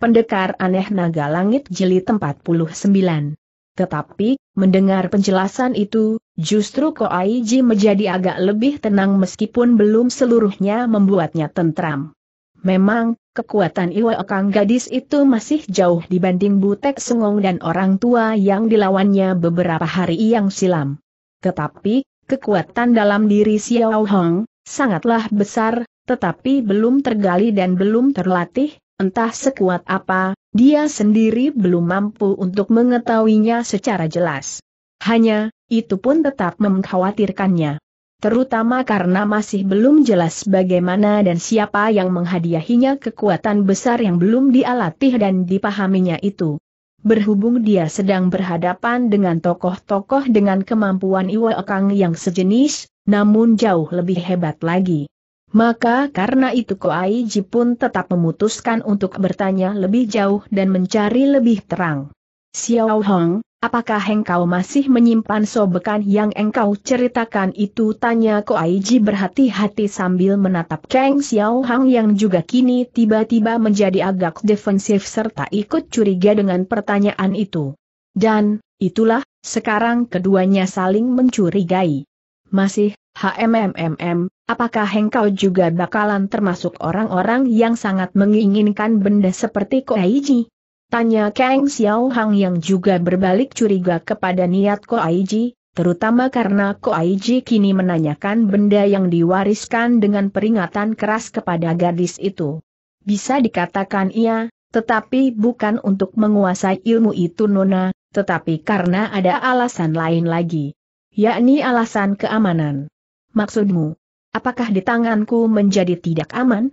Pendekar aneh naga langit jeli 49. Tetapi, mendengar penjelasan itu, justru Ko Koaiji menjadi agak lebih tenang meskipun belum seluruhnya membuatnya tentram. Memang, kekuatan Iwa Okang gadis itu masih jauh dibanding Butek Sengong dan orang tua yang dilawannya beberapa hari yang silam. Tetapi, kekuatan dalam diri Xiao Hong, sangatlah besar, tetapi belum tergali dan belum terlatih, Entah sekuat apa, dia sendiri belum mampu untuk mengetahuinya secara jelas. Hanya, itu pun tetap mengkhawatirkannya. Terutama karena masih belum jelas bagaimana dan siapa yang menghadiahinya kekuatan besar yang belum dialatih dan dipahaminya itu. Berhubung dia sedang berhadapan dengan tokoh-tokoh dengan kemampuan Iwa Kang yang sejenis, namun jauh lebih hebat lagi. Maka karena itu Koaiji pun tetap memutuskan untuk bertanya lebih jauh dan mencari lebih terang. Xiao Hong, apakah engkau masih menyimpan sobekan yang engkau ceritakan itu? Tanya Koaiji berhati-hati sambil menatap Kang Xiao Hong yang juga kini tiba-tiba menjadi agak defensif serta ikut curiga dengan pertanyaan itu. Dan, itulah, sekarang keduanya saling mencurigai. Masih, HMMMM, Apakah engkau juga bakalan termasuk orang-orang yang sangat menginginkan benda seperti Koaiji? Tanya Kang Xiao Hang yang juga berbalik curiga kepada niat Koaiji, terutama karena Koaiji kini menanyakan benda yang diwariskan dengan peringatan keras kepada gadis itu. Bisa dikatakan iya, tetapi bukan untuk menguasai ilmu itu Nona, tetapi karena ada alasan lain lagi. Yakni alasan keamanan. Maksudmu? apakah di tanganku menjadi tidak aman?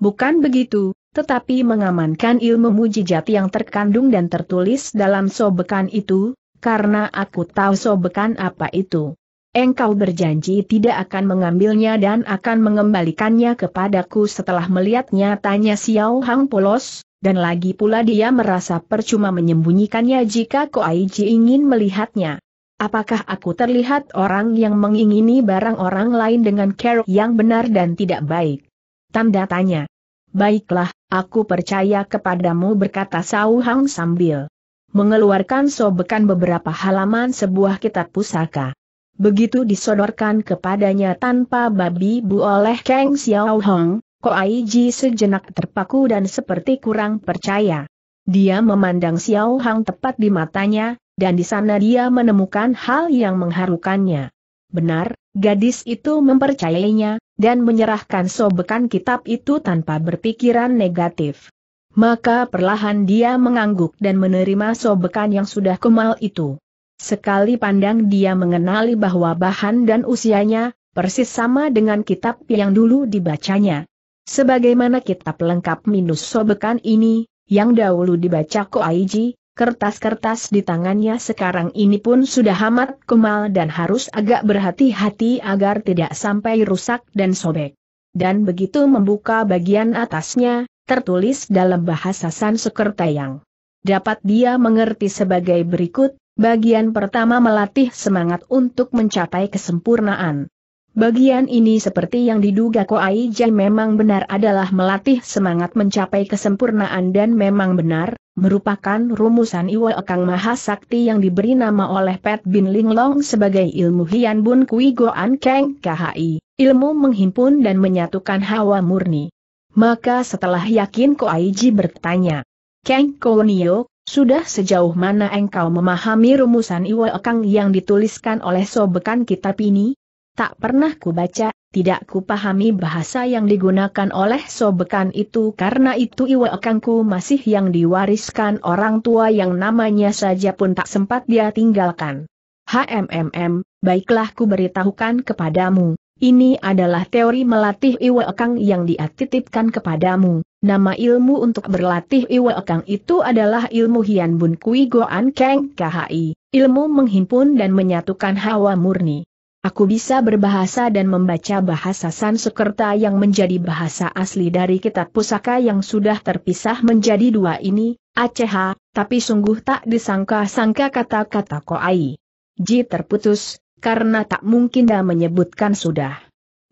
Bukan begitu, tetapi mengamankan ilmu mujijat yang terkandung dan tertulis dalam sobekan itu, karena aku tahu sobekan apa itu. Engkau berjanji tidak akan mengambilnya dan akan mengembalikannya kepadaku setelah melihatnya tanya Xiao Hang polos, dan lagi pula dia merasa percuma menyembunyikannya jika Ko Aiji ingin melihatnya. Apakah aku terlihat orang yang mengingini barang orang lain dengan care yang benar dan tidak baik? Tanda tanya. Baiklah, aku percaya kepadamu berkata Sau Hang sambil mengeluarkan sobekan beberapa halaman sebuah kitab pusaka. Begitu disodorkan kepadanya tanpa babi bu oleh Kang Xiao Hong, Ko Ai Ji sejenak terpaku dan seperti kurang percaya. Dia memandang Xiao Hang tepat di matanya, dan di sana dia menemukan hal yang mengharukannya. Benar, gadis itu mempercayainya, dan menyerahkan sobekan kitab itu tanpa berpikiran negatif. Maka perlahan dia mengangguk dan menerima sobekan yang sudah kemal itu. Sekali pandang dia mengenali bahwa bahan dan usianya, persis sama dengan kitab yang dulu dibacanya. Sebagaimana kitab lengkap minus sobekan ini, yang dahulu dibaca Aiji. Kertas-kertas di tangannya sekarang ini pun sudah amat kemal dan harus agak berhati-hati agar tidak sampai rusak dan sobek. Dan begitu membuka bagian atasnya, tertulis dalam bahasa Sanskerta yang dapat dia mengerti sebagai berikut, bagian pertama melatih semangat untuk mencapai kesempurnaan. Bagian ini seperti yang diduga Koai Jai memang benar adalah melatih semangat mencapai kesempurnaan dan memang benar, merupakan rumusan Iwa Kang Mahasakti yang diberi nama oleh Pat Bin Linglong sebagai ilmu Hian Bun Kui Goan Keng KHI, ilmu menghimpun dan menyatukan hawa murni. Maka setelah yakin ko aiji bertanya, Keng Kounio, sudah sejauh mana engkau memahami rumusan Iwa kang yang dituliskan oleh sobekan kitab ini? Tak pernah kubaca tidak kupahami bahasa yang digunakan oleh sobekan itu karena itu iwa akanku masih yang diwariskan orang tua yang namanya saja pun tak sempat dia tinggalkan. HMMM, baiklah ku beritahukan kepadamu, ini adalah teori melatih iwa akang yang diatitipkan kepadamu. Nama ilmu untuk berlatih iwa akang itu adalah ilmu Hian Bun Kui Goan Keng KHI, ilmu menghimpun dan menyatukan hawa murni. Aku bisa berbahasa dan membaca bahasa Sanskerta yang menjadi bahasa asli dari kitab pusaka yang sudah terpisah menjadi dua ini, Aceh, tapi sungguh tak disangka-sangka kata-kata Koai. Ji terputus, karena tak mungkin dah menyebutkan sudah.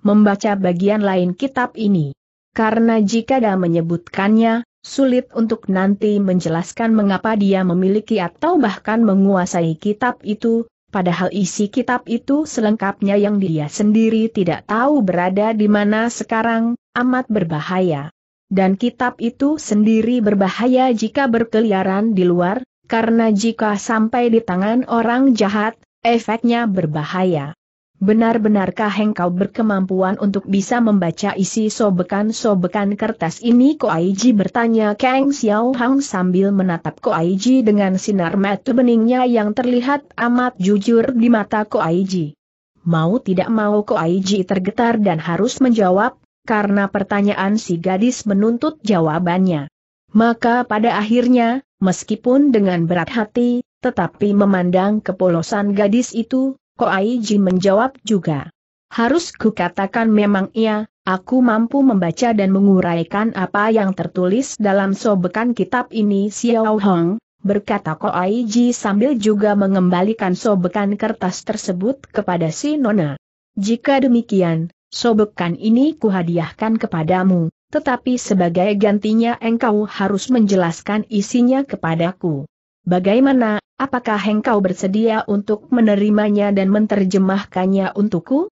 Membaca bagian lain kitab ini. Karena jika dah menyebutkannya, sulit untuk nanti menjelaskan mengapa dia memiliki atau bahkan menguasai kitab itu, Padahal isi kitab itu selengkapnya yang dia sendiri tidak tahu berada di mana sekarang, amat berbahaya. Dan kitab itu sendiri berbahaya jika berkeliaran di luar, karena jika sampai di tangan orang jahat, efeknya berbahaya. Benar-benarkah engkau berkemampuan untuk bisa membaca isi sobekan-sobekan kertas ini? ko aiji bertanya Kang Xiao Hang sambil menatap ko aiji dengan sinar mata beningnya yang terlihat amat jujur di mata ko aiji Mau tidak mau ko aiji tergetar dan harus menjawab, karena pertanyaan si gadis menuntut jawabannya. Maka pada akhirnya, meskipun dengan berat hati, tetapi memandang kepolosan gadis itu, Ko Koaiji menjawab juga. Harus kukatakan memang iya, aku mampu membaca dan menguraikan apa yang tertulis dalam sobekan kitab ini Xiao Hong, berkata Ko Koaiji sambil juga mengembalikan sobekan kertas tersebut kepada si Nona. Jika demikian, sobekan ini kuhadiahkan kepadamu, tetapi sebagai gantinya engkau harus menjelaskan isinya kepadaku. Bagaimana, apakah engkau bersedia untuk menerimanya dan menerjemahkannya untukku?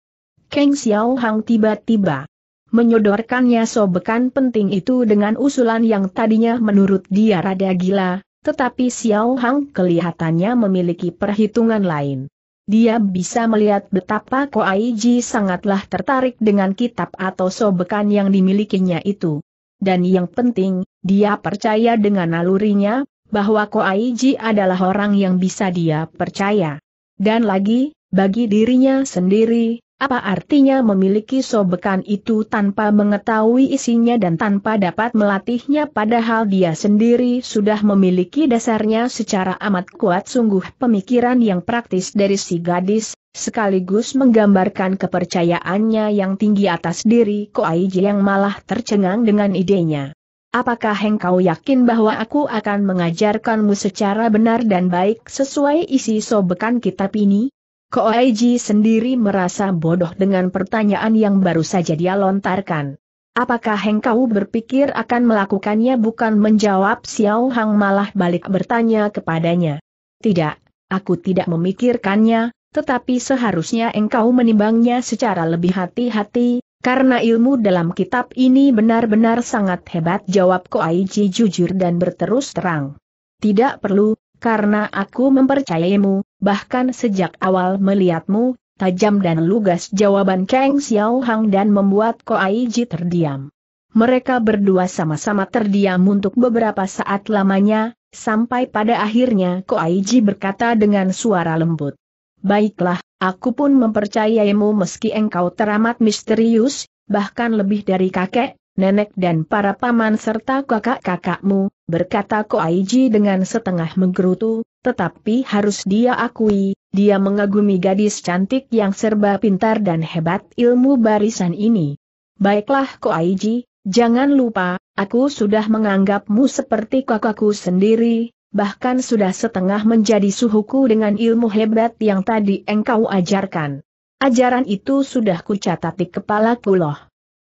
Kang Xiao Hang tiba-tiba menyodorkannya sobekan penting itu dengan usulan yang tadinya menurut dia rada gila, tetapi Xiao Hang kelihatannya memiliki perhitungan lain. Dia bisa melihat betapa Ko Ji sangatlah tertarik dengan kitab atau sobekan yang dimilikinya itu. Dan yang penting, dia percaya dengan nalurinya, bahwa Ko Koaiji adalah orang yang bisa dia percaya. Dan lagi, bagi dirinya sendiri, apa artinya memiliki sobekan itu tanpa mengetahui isinya dan tanpa dapat melatihnya padahal dia sendiri sudah memiliki dasarnya secara amat kuat sungguh pemikiran yang praktis dari si gadis, sekaligus menggambarkan kepercayaannya yang tinggi atas diri Ko Koaiji yang malah tercengang dengan idenya apakah engkau yakin bahwa aku akan mengajarkanmu secara benar dan baik sesuai isi sobekan kitab ini? Koaiji sendiri merasa bodoh dengan pertanyaan yang baru saja dia lontarkan. Apakah engkau berpikir akan melakukannya bukan menjawab Xiao Hang malah balik bertanya kepadanya? Tidak, aku tidak memikirkannya, tetapi seharusnya engkau menimbangnya secara lebih hati-hati, karena ilmu dalam kitab ini benar-benar sangat hebat jawab Ko Koaiji jujur dan berterus terang. Tidak perlu, karena aku mempercayaimu, bahkan sejak awal melihatmu, tajam dan lugas jawaban Kang Xiao Hang dan membuat Ko Koaiji terdiam. Mereka berdua sama-sama terdiam untuk beberapa saat lamanya, sampai pada akhirnya Ko Koaiji berkata dengan suara lembut. Baiklah, Aku pun mempercayaimu meski engkau teramat misterius, bahkan lebih dari kakek, nenek dan para paman serta kakak-kakakmu, berkata Ko Aiji dengan setengah menggerutu, tetapi harus dia akui, dia mengagumi gadis cantik yang serba pintar dan hebat ilmu barisan ini. Baiklah Ko Aiji, jangan lupa, aku sudah menganggapmu seperti kakakku sendiri, bahkan sudah setengah menjadi suhuku dengan ilmu hebat yang tadi engkau ajarkan. Ajaran itu sudah kucatat di kepala kuloh.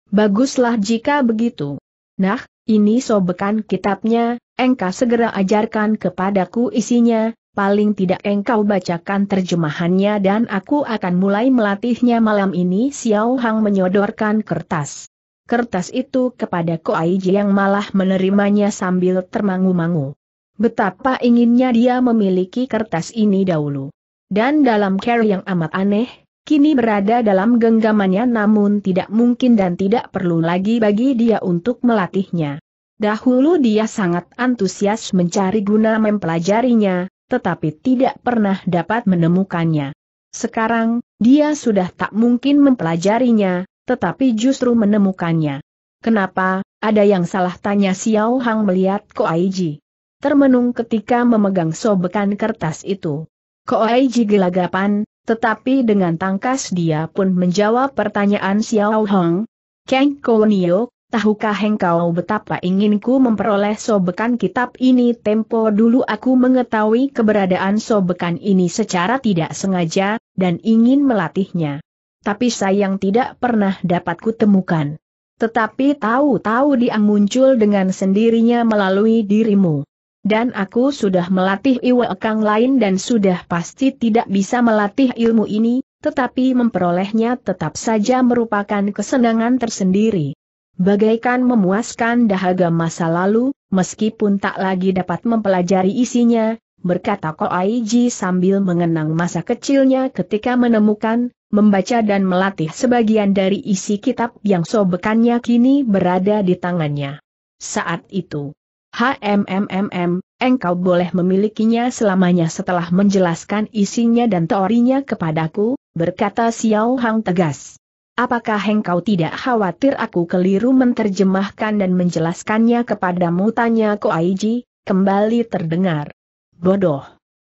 Baguslah jika begitu. Nah, ini sobekan kitabnya, engkau segera ajarkan kepadaku isinya, paling tidak engkau bacakan terjemahannya dan aku akan mulai melatihnya malam ini Xiao Hang menyodorkan kertas. Kertas itu kepada Koaiji yang malah menerimanya sambil termangu-mangu. Betapa inginnya dia memiliki kertas ini dahulu. Dan dalam care yang amat aneh, kini berada dalam genggamannya namun tidak mungkin dan tidak perlu lagi bagi dia untuk melatihnya. Dahulu dia sangat antusias mencari guna mempelajarinya, tetapi tidak pernah dapat menemukannya. Sekarang, dia sudah tak mungkin mempelajarinya, tetapi justru menemukannya. Kenapa, ada yang salah tanya Xiao Hang melihat Ko Aiji termenung ketika memegang sobekan kertas itu. Koaiji gelagapan, tetapi dengan tangkas dia pun menjawab pertanyaan Xiao Hong. Kang Konio, tahukah engkau betapa inginku memperoleh sobekan kitab ini tempo dulu aku mengetahui keberadaan sobekan ini secara tidak sengaja, dan ingin melatihnya. Tapi sayang tidak pernah dapat kutemukan. Tetapi tahu-tahu dia muncul dengan sendirinya melalui dirimu. Dan aku sudah melatih Iwa Kang lain dan sudah pasti tidak bisa melatih ilmu ini, tetapi memperolehnya tetap saja merupakan kesenangan tersendiri. Bagaikan memuaskan dahaga masa lalu, meskipun tak lagi dapat mempelajari isinya, berkata Ko Aiji sambil mengenang masa kecilnya ketika menemukan, membaca dan melatih sebagian dari isi kitab yang sobekannya kini berada di tangannya. Saat itu HMMMM, engkau boleh memilikinya selamanya setelah menjelaskan isinya dan teorinya kepadaku, berkata Xiao Hang tegas. Apakah engkau tidak khawatir aku keliru menerjemahkan dan menjelaskannya kepadamu tanya Ko Aiji. kembali terdengar. Bodoh.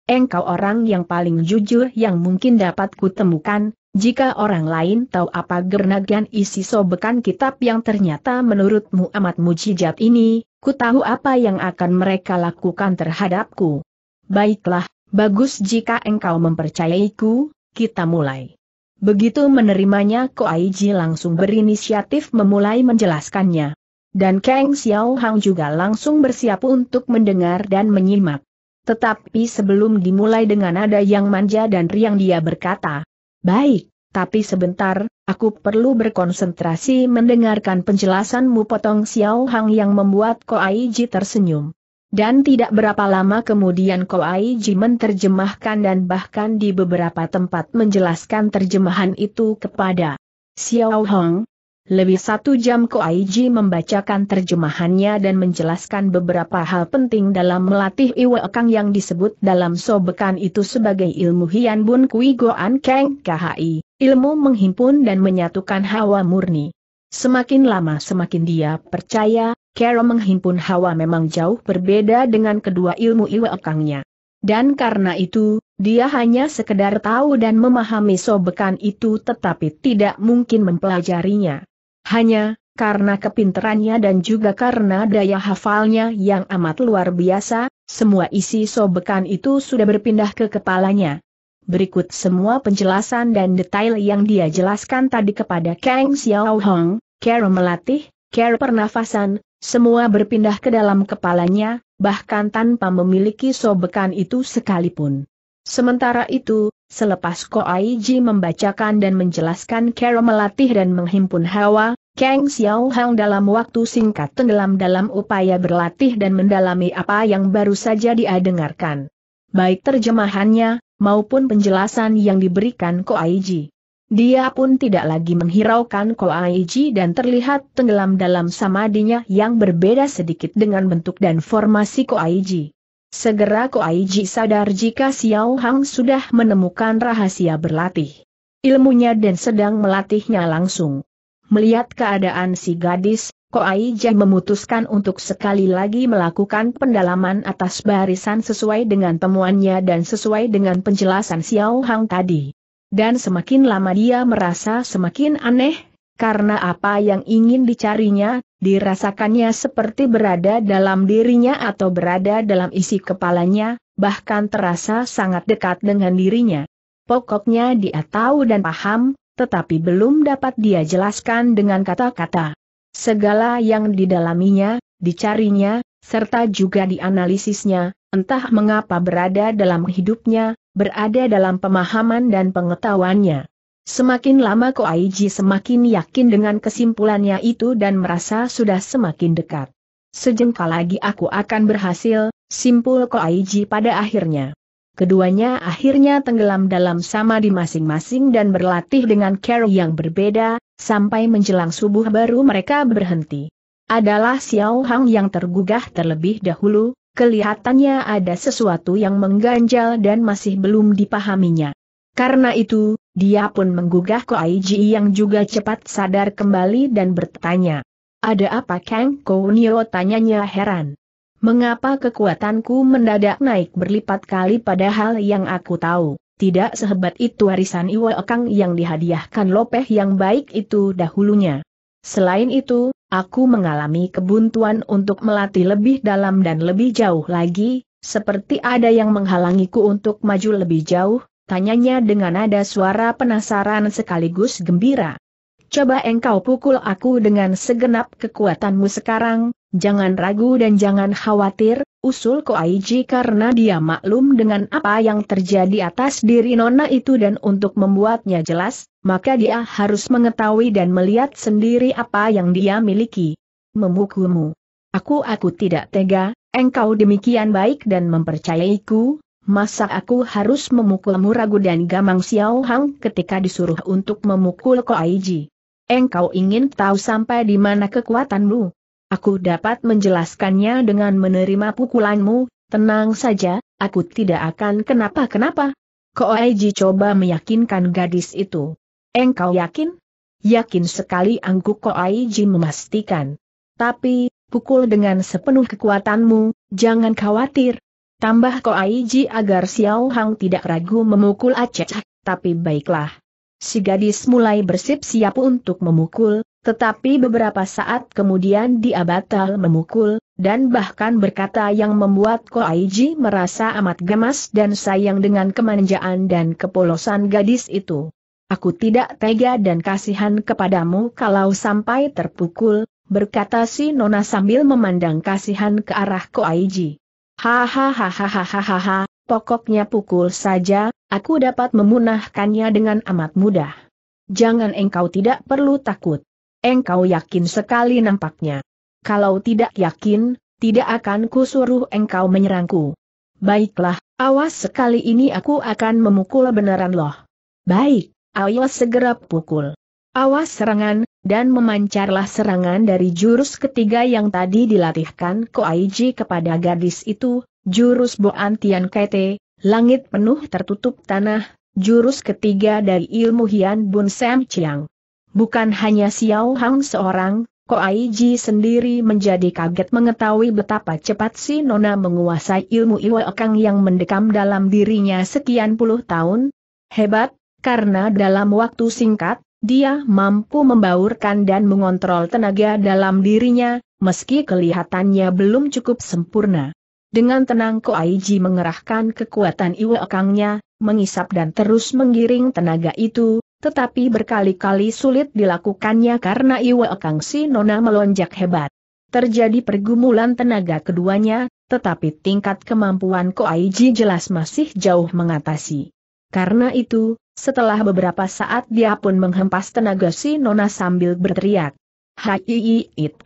Engkau orang yang paling jujur yang mungkin dapat kutemukan, jika orang lain tahu apa gernagan isi sobekan kitab yang ternyata menurutmu amat mujizat ini, ku tahu apa yang akan mereka lakukan terhadapku. Baiklah, bagus jika engkau mempercayaiku, kita mulai. Begitu menerimanya Ko Aiji langsung berinisiatif memulai menjelaskannya. Dan Kang Xiao Hang juga langsung bersiap untuk mendengar dan menyimak. Tetapi sebelum dimulai dengan nada yang manja dan riang dia berkata, Baik, tapi sebentar, aku perlu berkonsentrasi mendengarkan penjelasanmu potong Xiao Hang yang membuat Ko Ji tersenyum. Dan tidak berapa lama kemudian Ko Ji menerjemahkan dan bahkan di beberapa tempat menjelaskan terjemahan itu kepada Xiao Hang, lebih satu jam Ko Koaiji membacakan terjemahannya dan menjelaskan beberapa hal penting dalam melatih Iwe Kang yang disebut dalam sobekan itu sebagai ilmu Hian Bun Kui Goan Kang KHI, ilmu menghimpun dan menyatukan hawa murni. Semakin lama semakin dia percaya, Kero menghimpun hawa memang jauh berbeda dengan kedua ilmu Iwe Kangnya. Dan karena itu, dia hanya sekedar tahu dan memahami sobekan itu tetapi tidak mungkin mempelajarinya. Hanya, karena kepinterannya dan juga karena daya hafalnya yang amat luar biasa, semua isi sobekan itu sudah berpindah ke kepalanya. Berikut semua penjelasan dan detail yang dia jelaskan tadi kepada Kang Xiao Hong, care melatih, care pernafasan, semua berpindah ke dalam kepalanya, bahkan tanpa memiliki sobekan itu sekalipun. Sementara itu, Selepas Ko Koaiji membacakan dan menjelaskan cara melatih dan menghimpun hawa, Kang Xiao Hang dalam waktu singkat tenggelam dalam upaya berlatih dan mendalami apa yang baru saja dia dengarkan. Baik terjemahannya, maupun penjelasan yang diberikan Ko Koaiji. Dia pun tidak lagi menghiraukan Ko Koaiji dan terlihat tenggelam dalam samadinya yang berbeda sedikit dengan bentuk dan formasi Ko Koaiji. Segera Koaiji sadar jika Xiao Hang sudah menemukan rahasia berlatih ilmunya dan sedang melatihnya langsung. Melihat keadaan si gadis, Koaiji memutuskan untuk sekali lagi melakukan pendalaman atas barisan sesuai dengan temuannya dan sesuai dengan penjelasan Xiao Hang tadi. Dan semakin lama dia merasa semakin aneh, karena apa yang ingin dicarinya dirasakannya seperti berada dalam dirinya atau berada dalam isi kepalanya, bahkan terasa sangat dekat dengan dirinya. Pokoknya dia tahu dan paham, tetapi belum dapat dia jelaskan dengan kata-kata. Segala yang didalaminya, dicarinya, serta juga dianalisisnya, entah mengapa berada dalam hidupnya, berada dalam pemahaman dan pengetahuannya. Semakin lama Ko Koaiji semakin yakin dengan kesimpulannya itu dan merasa sudah semakin dekat. Sejengkal lagi aku akan berhasil, simpul Ko Koaiji pada akhirnya. Keduanya akhirnya tenggelam dalam sama di masing-masing dan berlatih dengan care yang berbeda, sampai menjelang subuh baru mereka berhenti. Adalah Xiao Hang yang tergugah terlebih dahulu, kelihatannya ada sesuatu yang mengganjal dan masih belum dipahaminya. Karena itu, dia pun menggugah Ko Aiji yang juga cepat sadar kembali dan bertanya. Ada apa Kang Ko Nio tanyanya heran. Mengapa kekuatanku mendadak naik berlipat kali padahal yang aku tahu, tidak sehebat itu warisan Iwa Kang yang dihadiahkan Lopeh yang baik itu dahulunya. Selain itu, aku mengalami kebuntuan untuk melatih lebih dalam dan lebih jauh lagi, seperti ada yang menghalangiku untuk maju lebih jauh, Tanyanya dengan nada suara penasaran sekaligus gembira. Coba engkau pukul aku dengan segenap kekuatanmu sekarang, jangan ragu dan jangan khawatir, usul ko Aiji karena dia maklum dengan apa yang terjadi atas diri Nona itu dan untuk membuatnya jelas, maka dia harus mengetahui dan melihat sendiri apa yang dia miliki. Memukulmu. Aku aku tidak tega, engkau demikian baik dan mempercayaiku, Masa aku harus memukulmu ragu dan gamang Xiao Hang ketika disuruh untuk memukul Koaiji. Engkau ingin tahu sampai di mana kekuatanmu? Aku dapat menjelaskannya dengan menerima pukulanmu, tenang saja, aku tidak akan kenapa-kenapa. Koaiji coba meyakinkan gadis itu. Engkau yakin? Yakin sekali Angku Koaiji memastikan. Tapi, pukul dengan sepenuh kekuatanmu, jangan khawatir, Tambah Ko Aiji agar Xiao Hang tidak ragu memukul Aceh, tapi baiklah. Si gadis mulai bersip-siap untuk memukul, tetapi beberapa saat kemudian dia batal memukul, dan bahkan berkata yang membuat Ko Aiji merasa amat gemas dan sayang dengan kemanjaan dan kepolosan gadis itu. Aku tidak tega dan kasihan kepadamu kalau sampai terpukul, berkata si Nona sambil memandang kasihan ke arah Ko Aiji. Hahaha, pokoknya pukul saja, aku dapat memunahkannya dengan amat mudah. Jangan engkau tidak perlu takut. Engkau yakin sekali nampaknya. Kalau tidak yakin, tidak akan kusuruh engkau menyerangku. Baiklah, awas sekali ini aku akan memukul beneran loh. Baik, ayo segera pukul. Awas serangan, dan memancarlah serangan dari jurus ketiga yang tadi dilatihkan Koaiji kepada gadis itu, jurus Boan Tian Kete, langit penuh tertutup tanah, jurus ketiga dari ilmu Hian Bun Sam Chiang. Bukan hanya Xiao Hang seorang, Koaiji sendiri menjadi kaget mengetahui betapa cepat si Nona menguasai ilmu Iwa Kang yang mendekam dalam dirinya sekian puluh tahun. Hebat, karena dalam waktu singkat, dia mampu membaurkan dan mengontrol tenaga dalam dirinya, meski kelihatannya belum cukup sempurna. Dengan tenang Ko Koaiji mengerahkan kekuatan iwakangnya, mengisap dan terus menggiring tenaga itu, tetapi berkali-kali sulit dilakukannya karena iwakang si Nona melonjak hebat. Terjadi pergumulan tenaga keduanya, tetapi tingkat kemampuan Ko Koaiji jelas masih jauh mengatasi. Karena itu, setelah beberapa saat dia pun menghempas tenaga si Nona sambil berteriak. Hai it.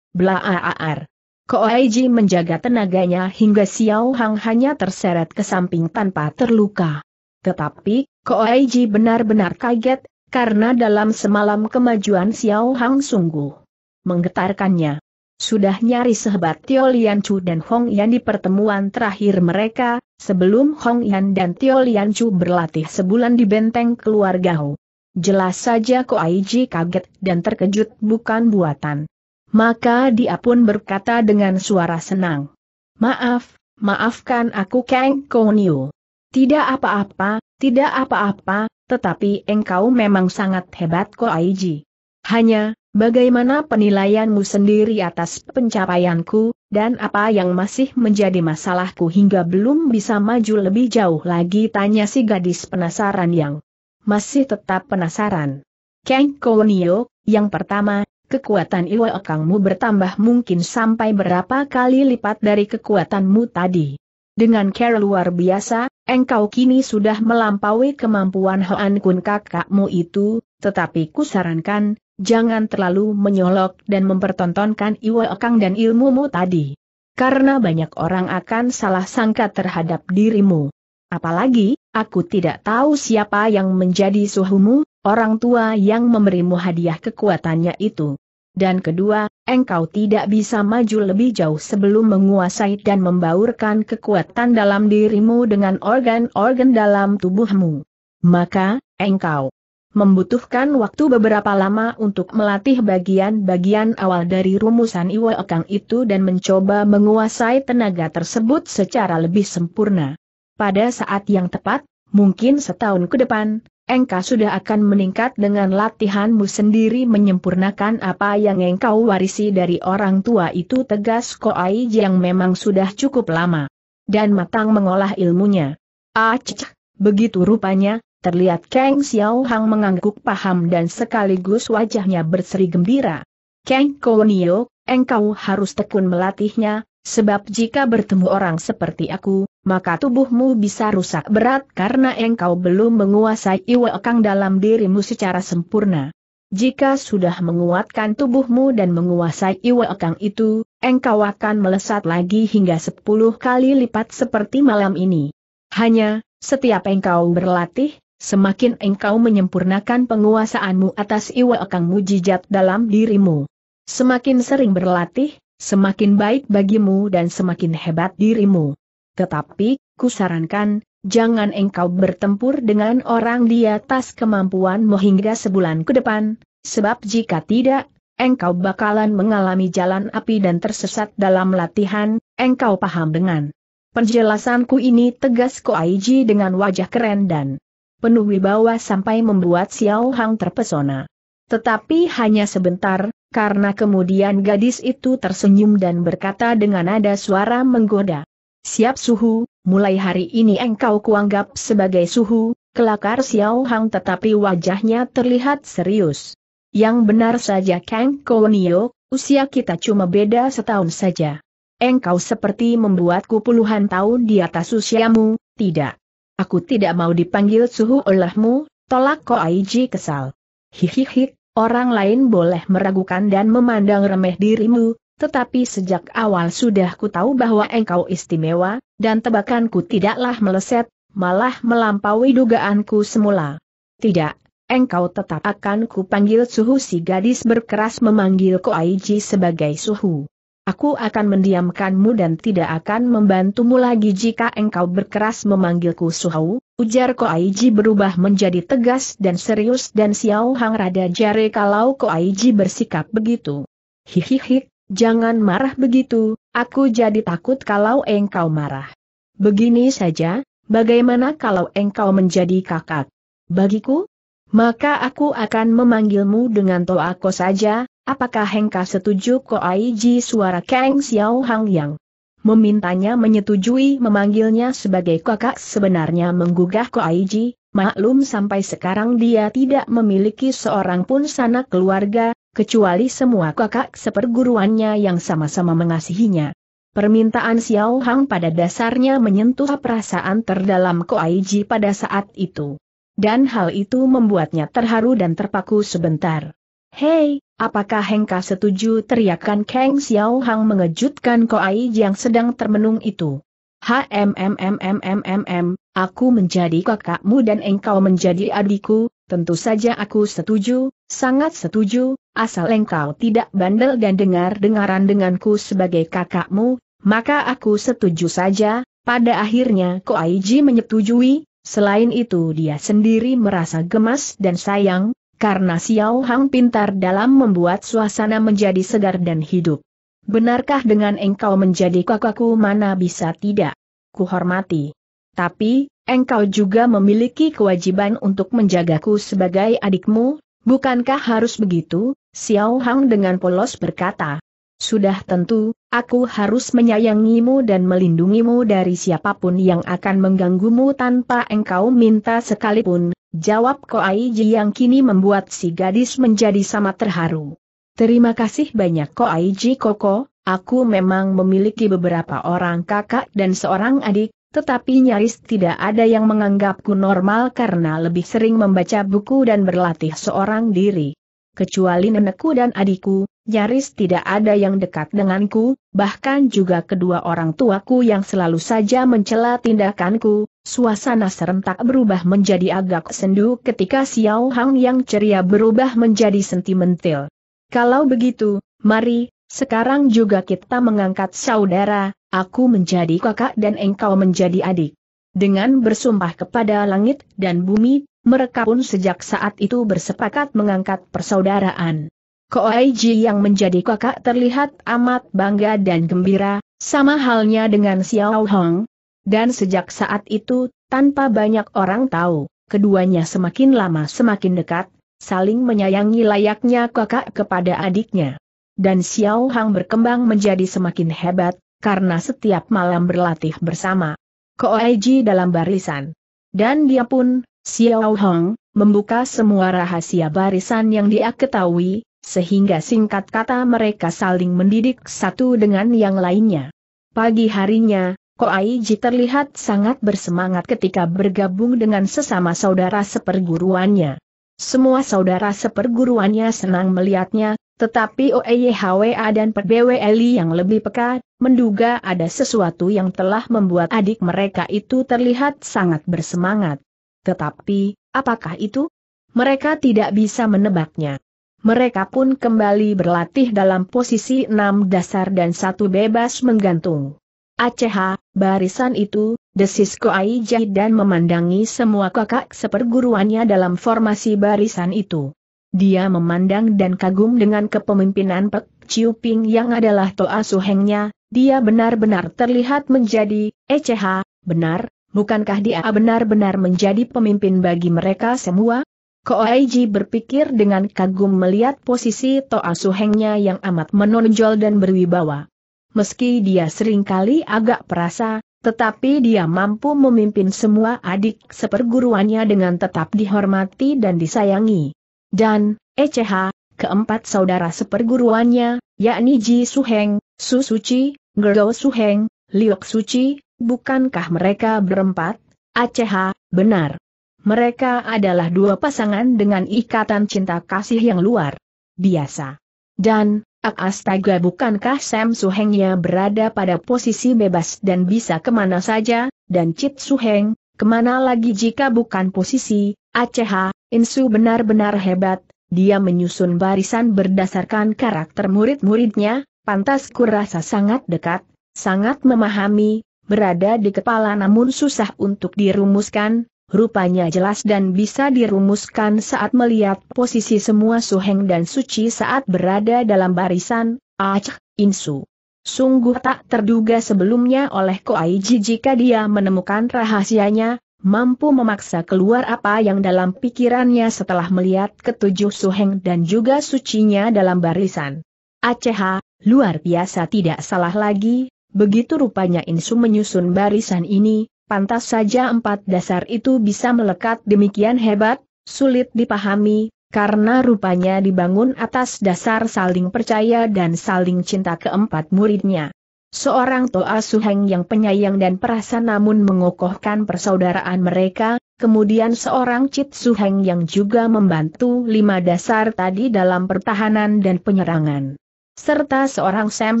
Blaaar. Koaiji menjaga tenaganya hingga Xiao Hang hanya terseret ke samping tanpa terluka. Tetapi, Koaiji benar-benar kaget, karena dalam semalam kemajuan Xiao Hang sungguh menggetarkannya. Sudah nyaris sehebat Tio Lian Chu dan Hong Yan di pertemuan terakhir mereka, sebelum Hong Yan dan Tio Lian Chu berlatih sebulan di benteng keluarga Ho. Jelas saja Ko Aiji kaget dan terkejut bukan buatan. Maka dia pun berkata dengan suara senang. Maaf, maafkan aku Kang Koniu. Tidak apa-apa, tidak apa-apa, tetapi engkau memang sangat hebat Ko Koaiji. Hanya, Bagaimana penilaianmu sendiri atas pencapaianku, dan apa yang masih menjadi masalahku hingga belum bisa maju lebih jauh lagi tanya si gadis penasaran yang masih tetap penasaran. Kang Kowenio, yang pertama, kekuatan Iwa Kangmu bertambah mungkin sampai berapa kali lipat dari kekuatanmu tadi. Dengan care luar biasa, engkau kini sudah melampaui kemampuan Hoan Kun kakakmu itu, tetapi kusarankan, jangan terlalu menyolok dan mempertontonkan Iwa akang dan ilmumu tadi. Karena banyak orang akan salah sangka terhadap dirimu. Apalagi, aku tidak tahu siapa yang menjadi suhumu, orang tua yang memberimu hadiah kekuatannya itu. Dan kedua, engkau tidak bisa maju lebih jauh sebelum menguasai dan membaurkan kekuatan dalam dirimu dengan organ-organ dalam tubuhmu. Maka, engkau membutuhkan waktu beberapa lama untuk melatih bagian-bagian awal dari rumusan Iwa Ekang itu dan mencoba menguasai tenaga tersebut secara lebih sempurna. Pada saat yang tepat, mungkin setahun ke depan, engkau sudah akan meningkat dengan latihanmu sendiri menyempurnakan apa yang engkau warisi dari orang tua itu tegas Koai yang memang sudah cukup lama dan matang mengolah ilmunya. Ah, cek, begitu rupanya, Terlihat Kang Xiao Hang mengangguk paham dan sekaligus wajahnya berseri gembira. Kang Kounio, engkau harus tekun melatihnya, sebab jika bertemu orang seperti aku, maka tubuhmu bisa rusak berat karena engkau belum menguasai iwa kang dalam dirimu secara sempurna. Jika sudah menguatkan tubuhmu dan menguasai iwa kang itu, engkau akan melesat lagi hingga sepuluh kali lipat seperti malam ini. Hanya, setiap engkau berlatih, semakin engkau menyempurnakan penguasaanmu atas iwa akang mujijat dalam dirimu. Semakin sering berlatih, semakin baik bagimu dan semakin hebat dirimu. Tetapi, kusarankan, jangan engkau bertempur dengan orang di atas kemampuanmu hingga sebulan ke depan, sebab jika tidak, engkau bakalan mengalami jalan api dan tersesat dalam latihan, engkau paham dengan. Penjelasanku ini tegas Ko Aiji dengan wajah keren dan penuh wibawa sampai membuat Xiao Hang terpesona. Tetapi hanya sebentar, karena kemudian gadis itu tersenyum dan berkata dengan nada suara menggoda. Siap suhu, mulai hari ini engkau kuanggap sebagai suhu, kelakar Xiao Hang tetapi wajahnya terlihat serius. Yang benar saja Kang Kownio, usia kita cuma beda setahun saja. Engkau seperti membuatku puluhan tahun di atas usiamu, tidak. Aku tidak mau dipanggil suhu olehmu, tolak ko Aiji kesal. Hihihi, orang lain boleh meragukan dan memandang remeh dirimu, tetapi sejak awal sudah ku tahu bahwa engkau istimewa, dan tebakanku tidaklah meleset, malah melampaui dugaanku semula. Tidak, engkau tetap akan ku panggil suhu si gadis berkeras memanggil ko Aiji sebagai suhu aku akan mendiamkanmu dan tidak akan membantumu lagi jika engkau berkeras memanggilku Suhau, ujar Ko Aiji berubah menjadi tegas dan serius dan Xiao Hang rada jare kalau Ko Aiji bersikap begitu. Hihihi, jangan marah begitu, aku jadi takut kalau engkau marah. Begini saja, bagaimana kalau engkau menjadi kakak? Bagiku? Maka aku akan memanggilmu dengan Toako saja, Apakah Hengka setuju Ko Ji suara Kang Xiao Hang Yang? Memintanya menyetujui memanggilnya sebagai kakak sebenarnya menggugah Ko Ji, maklum sampai sekarang dia tidak memiliki seorang pun sanak keluarga, kecuali semua kakak seperguruannya yang sama-sama mengasihinya. Permintaan Xiao Hang pada dasarnya menyentuh perasaan terdalam Ko Koaiji pada saat itu. Dan hal itu membuatnya terharu dan terpaku sebentar. Hei, apakah Hengka setuju teriakan Kang Xiao Hang mengejutkan Koai yang sedang termenung itu. HMMMMMMM, aku menjadi kakakmu dan engkau menjadi adikku, tentu saja aku setuju, sangat setuju, asal engkau tidak bandel dan dengar-dengaran denganku sebagai kakakmu, maka aku setuju saja, pada akhirnya Koai menyetujui, selain itu dia sendiri merasa gemas dan sayang, karena Xiao Hang pintar dalam membuat suasana menjadi segar dan hidup. Benarkah dengan engkau menjadi kakakku mana bisa tidak? Kuhormati. Tapi, engkau juga memiliki kewajiban untuk menjagaku sebagai adikmu, bukankah harus begitu? Xiao Hang dengan polos berkata. Sudah tentu, aku harus menyayangimu dan melindungimu dari siapapun yang akan mengganggumu tanpa engkau minta sekalipun, Jawab Koai Ji yang kini membuat si gadis menjadi sama terharu. Terima kasih banyak Koai Ji Koko, aku memang memiliki beberapa orang kakak dan seorang adik, tetapi nyaris tidak ada yang menganggapku normal karena lebih sering membaca buku dan berlatih seorang diri. Kecuali nenekku dan adikku, Nyaris tidak ada yang dekat denganku, bahkan juga kedua orang tuaku yang selalu saja mencela tindakanku, suasana serentak berubah menjadi agak sendu ketika Xiao Hang yang ceria berubah menjadi sentimental. Kalau begitu, mari, sekarang juga kita mengangkat saudara, aku menjadi kakak dan engkau menjadi adik. Dengan bersumpah kepada langit dan bumi, mereka pun sejak saat itu bersepakat mengangkat persaudaraan. Koaiji yang menjadi kakak terlihat amat bangga dan gembira, sama halnya dengan Xiao Hong. Dan sejak saat itu, tanpa banyak orang tahu, keduanya semakin lama semakin dekat, saling menyayangi layaknya kakak kepada adiknya. Dan Xiao Hong berkembang menjadi semakin hebat, karena setiap malam berlatih bersama. Koaiji dalam barisan. Dan dia pun, Xiao Hong, membuka semua rahasia barisan yang dia ketahui, sehingga singkat kata mereka saling mendidik satu dengan yang lainnya. Pagi harinya, Koaiji terlihat sangat bersemangat ketika bergabung dengan sesama saudara seperguruannya. Semua saudara seperguruannya senang melihatnya, tetapi OEYHWA dan PBWLI yang lebih peka, menduga ada sesuatu yang telah membuat adik mereka itu terlihat sangat bersemangat. Tetapi, apakah itu? Mereka tidak bisa menebaknya mereka pun kembali berlatih dalam posisi enam dasar dan satu bebas menggantung. Aceh, barisan itu, desis Koai dan memandangi semua kakak seperguruannya dalam formasi barisan itu. Dia memandang dan kagum dengan kepemimpinan Pek Chiu Ping yang adalah Toa Suhengnya, dia benar-benar terlihat menjadi, Eceha, benar, bukankah dia benar-benar menjadi pemimpin bagi mereka semua? Koaiji berpikir dengan kagum melihat posisi Toa Suhengnya yang amat menonjol dan berwibawa. Meski dia sering kali agak perasa, tetapi dia mampu memimpin semua adik seperguruannya dengan tetap dihormati dan disayangi. Dan, ECH, keempat saudara seperguruannya, yakni Ji Suheng, Su Suci, Gerdo Suheng, Liok Suci, bukankah mereka berempat? ACH, benar. Mereka adalah dua pasangan dengan ikatan cinta kasih yang luar biasa. Dan, astaga bukankah Sam Suhengnya berada pada posisi bebas dan bisa kemana saja, dan Chit Suheng, kemana lagi jika bukan posisi, Aceh? Insu benar-benar hebat, dia menyusun barisan berdasarkan karakter murid-muridnya, pantas kurasa sangat dekat, sangat memahami, berada di kepala namun susah untuk dirumuskan, rupanya jelas dan bisa dirumuskan saat melihat posisi semua Suheng dan Suci saat berada dalam barisan, Aceh, ah Insu. Sungguh tak terduga sebelumnya oleh Koaiji jika dia menemukan rahasianya, mampu memaksa keluar apa yang dalam pikirannya setelah melihat ketujuh Suheng dan juga sucinya dalam barisan. Aceh, ah luar biasa tidak salah lagi, begitu rupanya Insu menyusun barisan ini, Pantas saja empat dasar itu bisa melekat demikian hebat, sulit dipahami, karena rupanya dibangun atas dasar saling percaya dan saling cinta keempat muridnya. Seorang Toa Suheng yang penyayang dan perasa namun mengokohkan persaudaraan mereka, kemudian seorang Cit Suheng yang juga membantu lima dasar tadi dalam pertahanan dan penyerangan serta seorang Sam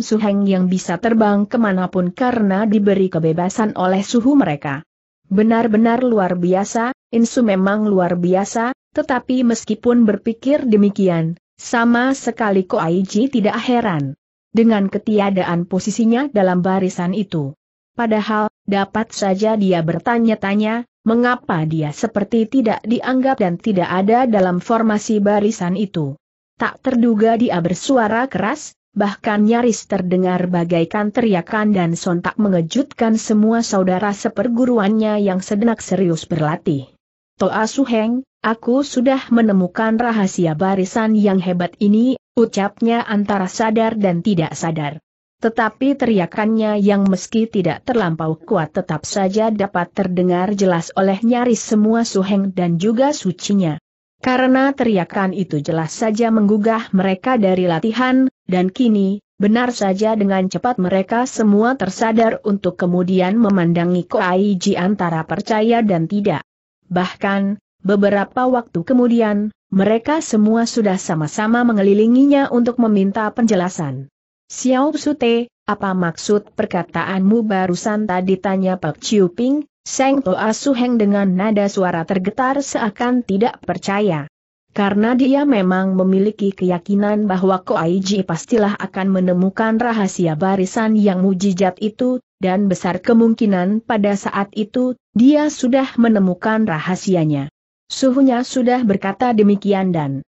Suheng yang bisa terbang kemanapun karena diberi kebebasan oleh suhu mereka. Benar-benar luar biasa, Insu memang luar biasa, tetapi meskipun berpikir demikian, sama sekali Ko Aiji tidak heran dengan ketiadaan posisinya dalam barisan itu. Padahal, dapat saja dia bertanya-tanya, mengapa dia seperti tidak dianggap dan tidak ada dalam formasi barisan itu. Tak terduga dia bersuara keras, bahkan nyaris terdengar bagaikan teriakan dan sontak mengejutkan semua saudara seperguruannya yang sedang serius berlatih. Toa Suheng, aku sudah menemukan rahasia barisan yang hebat ini, ucapnya antara sadar dan tidak sadar. Tetapi teriakannya yang meski tidak terlampau kuat tetap saja dapat terdengar jelas oleh nyaris semua suheng dan juga sucinya. Karena teriakan itu jelas saja menggugah mereka dari latihan, dan kini, benar saja dengan cepat mereka semua tersadar untuk kemudian memandangi Koaiji antara percaya dan tidak. Bahkan, beberapa waktu kemudian, mereka semua sudah sama-sama mengelilinginya untuk meminta penjelasan. Xiao Sute, apa maksud perkataanmu barusan tadi tanya Pak Chiu Ping, Seng Toa Suheng dengan nada suara tergetar seakan tidak percaya. Karena dia memang memiliki keyakinan bahwa Koaiji pastilah akan menemukan rahasia barisan yang mujizat itu, dan besar kemungkinan pada saat itu, dia sudah menemukan rahasianya. Suhunya sudah berkata demikian dan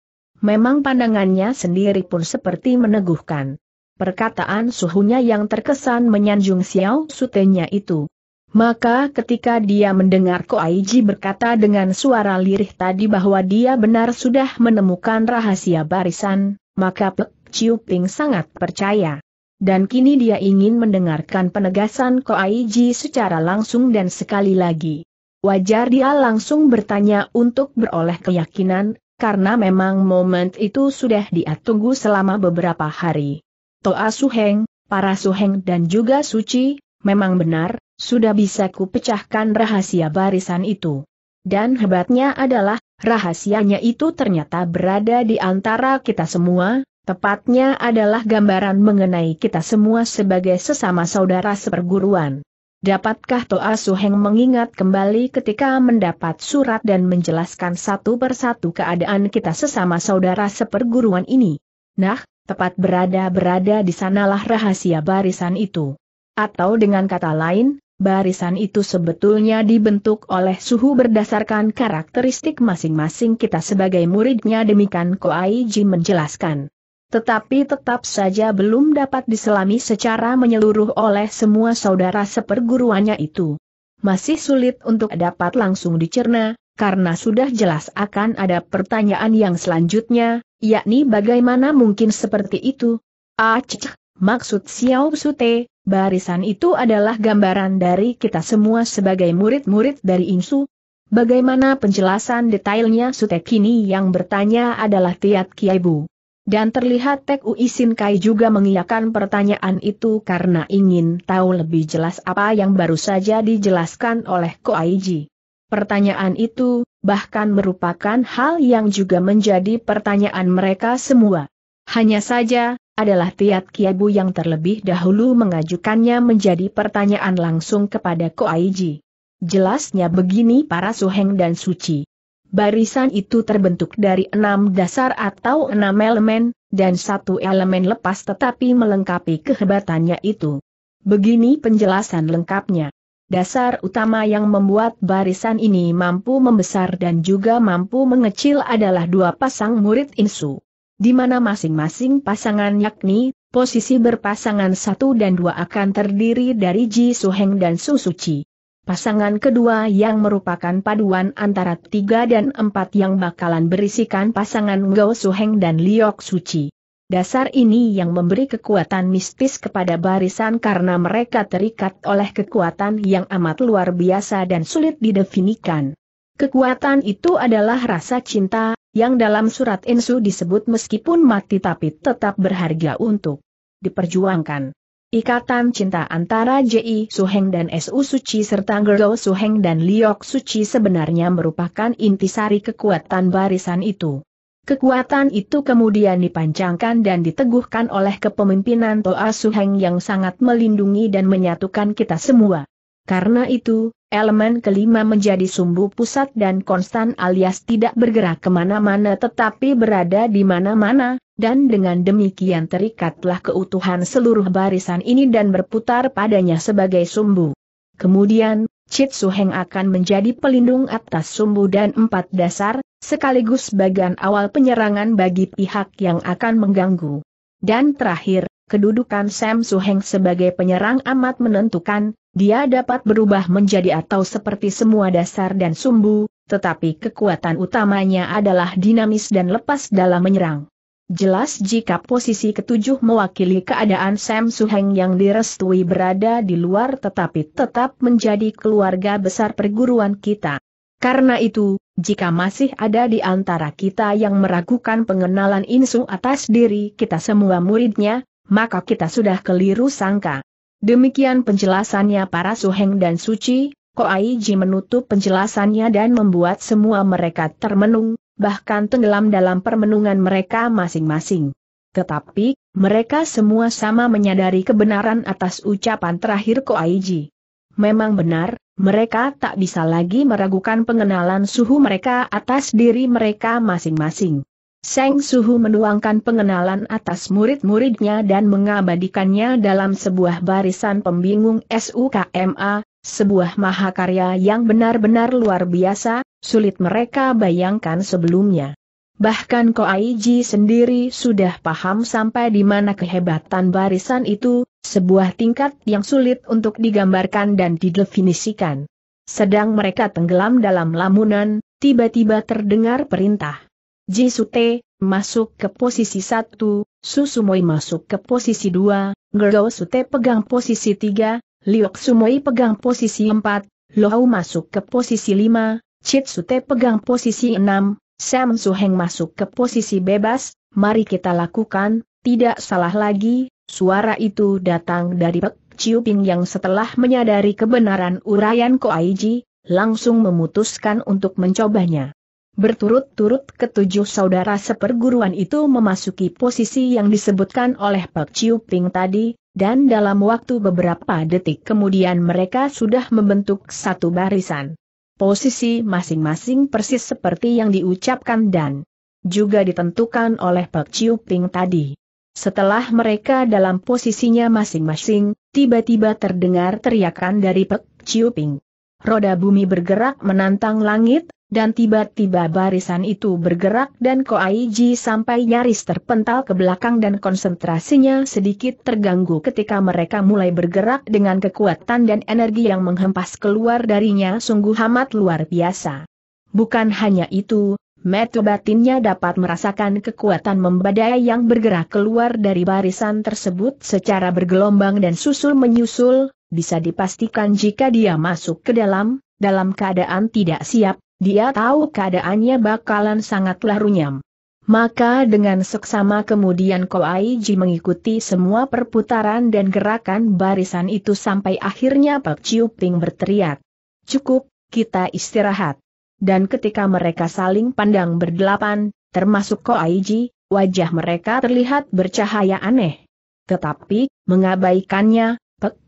memang pandangannya sendiri pun seperti meneguhkan. Perkataan suhunya yang terkesan menyanjung Xiao Sutenya itu maka ketika dia mendengar Koaiji berkata dengan suara lirih tadi bahwa dia benar sudah menemukan rahasia barisan, maka Pek Chiu Ping sangat percaya. Dan kini dia ingin mendengarkan penegasan Koaiji secara langsung dan sekali lagi. Wajar dia langsung bertanya untuk beroleh keyakinan, karena memang momen itu sudah dia tunggu selama beberapa hari. Toa Suheng, para Suheng dan juga Suci, memang benar, sudah bisa kupecahkan rahasia barisan itu. Dan hebatnya adalah, rahasianya itu ternyata berada di antara kita semua, tepatnya adalah gambaran mengenai kita semua sebagai sesama saudara seperguruan. Dapatkah Toa Suheng mengingat kembali ketika mendapat surat dan menjelaskan satu persatu keadaan kita sesama saudara seperguruan ini? Nah, tepat berada-berada di sanalah rahasia barisan itu. Atau dengan kata lain, barisan itu sebetulnya dibentuk oleh suhu berdasarkan karakteristik masing-masing kita sebagai muridnya demikian Koaiji menjelaskan. Tetapi tetap saja belum dapat diselami secara menyeluruh oleh semua saudara seperguruannya itu. Masih sulit untuk dapat langsung dicerna, karena sudah jelas akan ada pertanyaan yang selanjutnya, yakni bagaimana mungkin seperti itu? Aceh, Maksud Xiao Sute, barisan itu adalah gambaran dari kita semua sebagai murid-murid dari Insu. Bagaimana penjelasan detailnya Sute kini yang bertanya adalah Tiat Kiai Bu. Dan terlihat Tek Uisin Kai juga mengiyakan pertanyaan itu karena ingin tahu lebih jelas apa yang baru saja dijelaskan oleh Ko Aiji. Pertanyaan itu, bahkan merupakan hal yang juga menjadi pertanyaan mereka semua. Hanya saja, adalah Tiat Kiabu yang terlebih dahulu mengajukannya menjadi pertanyaan langsung kepada Ko Aiji. Jelasnya begini para suheng dan suci. Barisan itu terbentuk dari enam dasar atau enam elemen, dan satu elemen lepas tetapi melengkapi kehebatannya itu. Begini penjelasan lengkapnya. Dasar utama yang membuat barisan ini mampu membesar dan juga mampu mengecil adalah dua pasang murid insu di mana masing-masing pasangan yakni, posisi berpasangan satu dan dua akan terdiri dari Ji Suheng dan Su Suci. Pasangan kedua yang merupakan paduan antara tiga dan empat yang bakalan berisikan pasangan Gao Suheng dan Liok Suci. Dasar ini yang memberi kekuatan mistis kepada barisan karena mereka terikat oleh kekuatan yang amat luar biasa dan sulit didefinikan. Kekuatan itu adalah rasa cinta, yang dalam surat insu disebut meskipun mati tapi tetap berharga untuk diperjuangkan. Ikatan cinta antara J.I. Suheng dan S.U. Suci serta Gerlo Suheng dan Liok Suci sebenarnya merupakan intisari kekuatan barisan itu. Kekuatan itu kemudian dipancangkan dan diteguhkan oleh kepemimpinan Toa Suheng yang sangat melindungi dan menyatukan kita semua. Karena itu, elemen kelima menjadi sumbu pusat dan konstan alias tidak bergerak kemana-mana tetapi berada di mana-mana, dan dengan demikian terikatlah keutuhan seluruh barisan ini dan berputar padanya sebagai sumbu. Kemudian, Chit Suheng akan menjadi pelindung atas sumbu dan empat dasar, sekaligus bagian awal penyerangan bagi pihak yang akan mengganggu. Dan terakhir, kedudukan Sam Suheng sebagai penyerang amat menentukan, dia dapat berubah menjadi atau seperti semua dasar dan sumbu, tetapi kekuatan utamanya adalah dinamis dan lepas dalam menyerang. Jelas jika posisi ketujuh mewakili keadaan Sam Suheng yang direstui berada di luar tetapi tetap menjadi keluarga besar perguruan kita. Karena itu, jika masih ada di antara kita yang meragukan pengenalan insu atas diri kita semua muridnya, maka kita sudah keliru sangka. Demikian penjelasannya para suheng dan suci, Ko Koaiji menutup penjelasannya dan membuat semua mereka termenung, bahkan tenggelam dalam permenungan mereka masing-masing. Tetapi, mereka semua sama menyadari kebenaran atas ucapan terakhir Ko Koaiji. Memang benar, mereka tak bisa lagi meragukan pengenalan suhu mereka atas diri mereka masing-masing. Seng Suhu menuangkan pengenalan atas murid-muridnya dan mengabadikannya dalam sebuah barisan pembingung SUKMA, sebuah mahakarya yang benar-benar luar biasa, sulit mereka bayangkan sebelumnya. Bahkan Ko Aiji sendiri sudah paham sampai di mana kehebatan barisan itu, sebuah tingkat yang sulit untuk digambarkan dan didefinisikan. Sedang mereka tenggelam dalam lamunan, tiba-tiba terdengar perintah. Jisute, masuk ke posisi satu, Susumoi masuk ke posisi dua, Gergo Sute pegang posisi tiga, Liok Sumoi pegang posisi empat, Lohau masuk ke posisi lima, Chit Sute pegang posisi enam, Sam Suheng masuk ke posisi bebas, mari kita lakukan, tidak salah lagi, suara itu datang dari Pek Ping yang setelah menyadari kebenaran uraian Aiji, langsung memutuskan untuk mencobanya. Berturut-turut ketujuh saudara seperguruan itu memasuki posisi yang disebutkan oleh Pak Chiu Ping tadi, dan dalam waktu beberapa detik kemudian mereka sudah membentuk satu barisan. Posisi masing-masing persis seperti yang diucapkan dan juga ditentukan oleh Pak Chiu Ping tadi. Setelah mereka dalam posisinya masing-masing, tiba-tiba terdengar teriakan dari Pak Chiu Ping roda bumi bergerak menantang langit, dan tiba-tiba barisan itu bergerak dan Koaiji sampai nyaris terpental ke belakang dan konsentrasinya sedikit terganggu ketika mereka mulai bergerak dengan kekuatan dan energi yang menghempas keluar darinya sungguh amat luar biasa. Bukan hanya itu, Metu batinnya dapat merasakan kekuatan membadai yang bergerak keluar dari barisan tersebut secara bergelombang dan susul-menyusul, bisa dipastikan jika dia masuk ke dalam, dalam keadaan tidak siap, dia tahu keadaannya bakalan sangatlah runyam. Maka dengan seksama kemudian Koaiji mengikuti semua perputaran dan gerakan barisan itu sampai akhirnya Pak Chiu Ping berteriak. Cukup, kita istirahat. Dan ketika mereka saling pandang berdelapan, termasuk Koaiji, wajah mereka terlihat bercahaya aneh. Tetapi, mengabaikannya,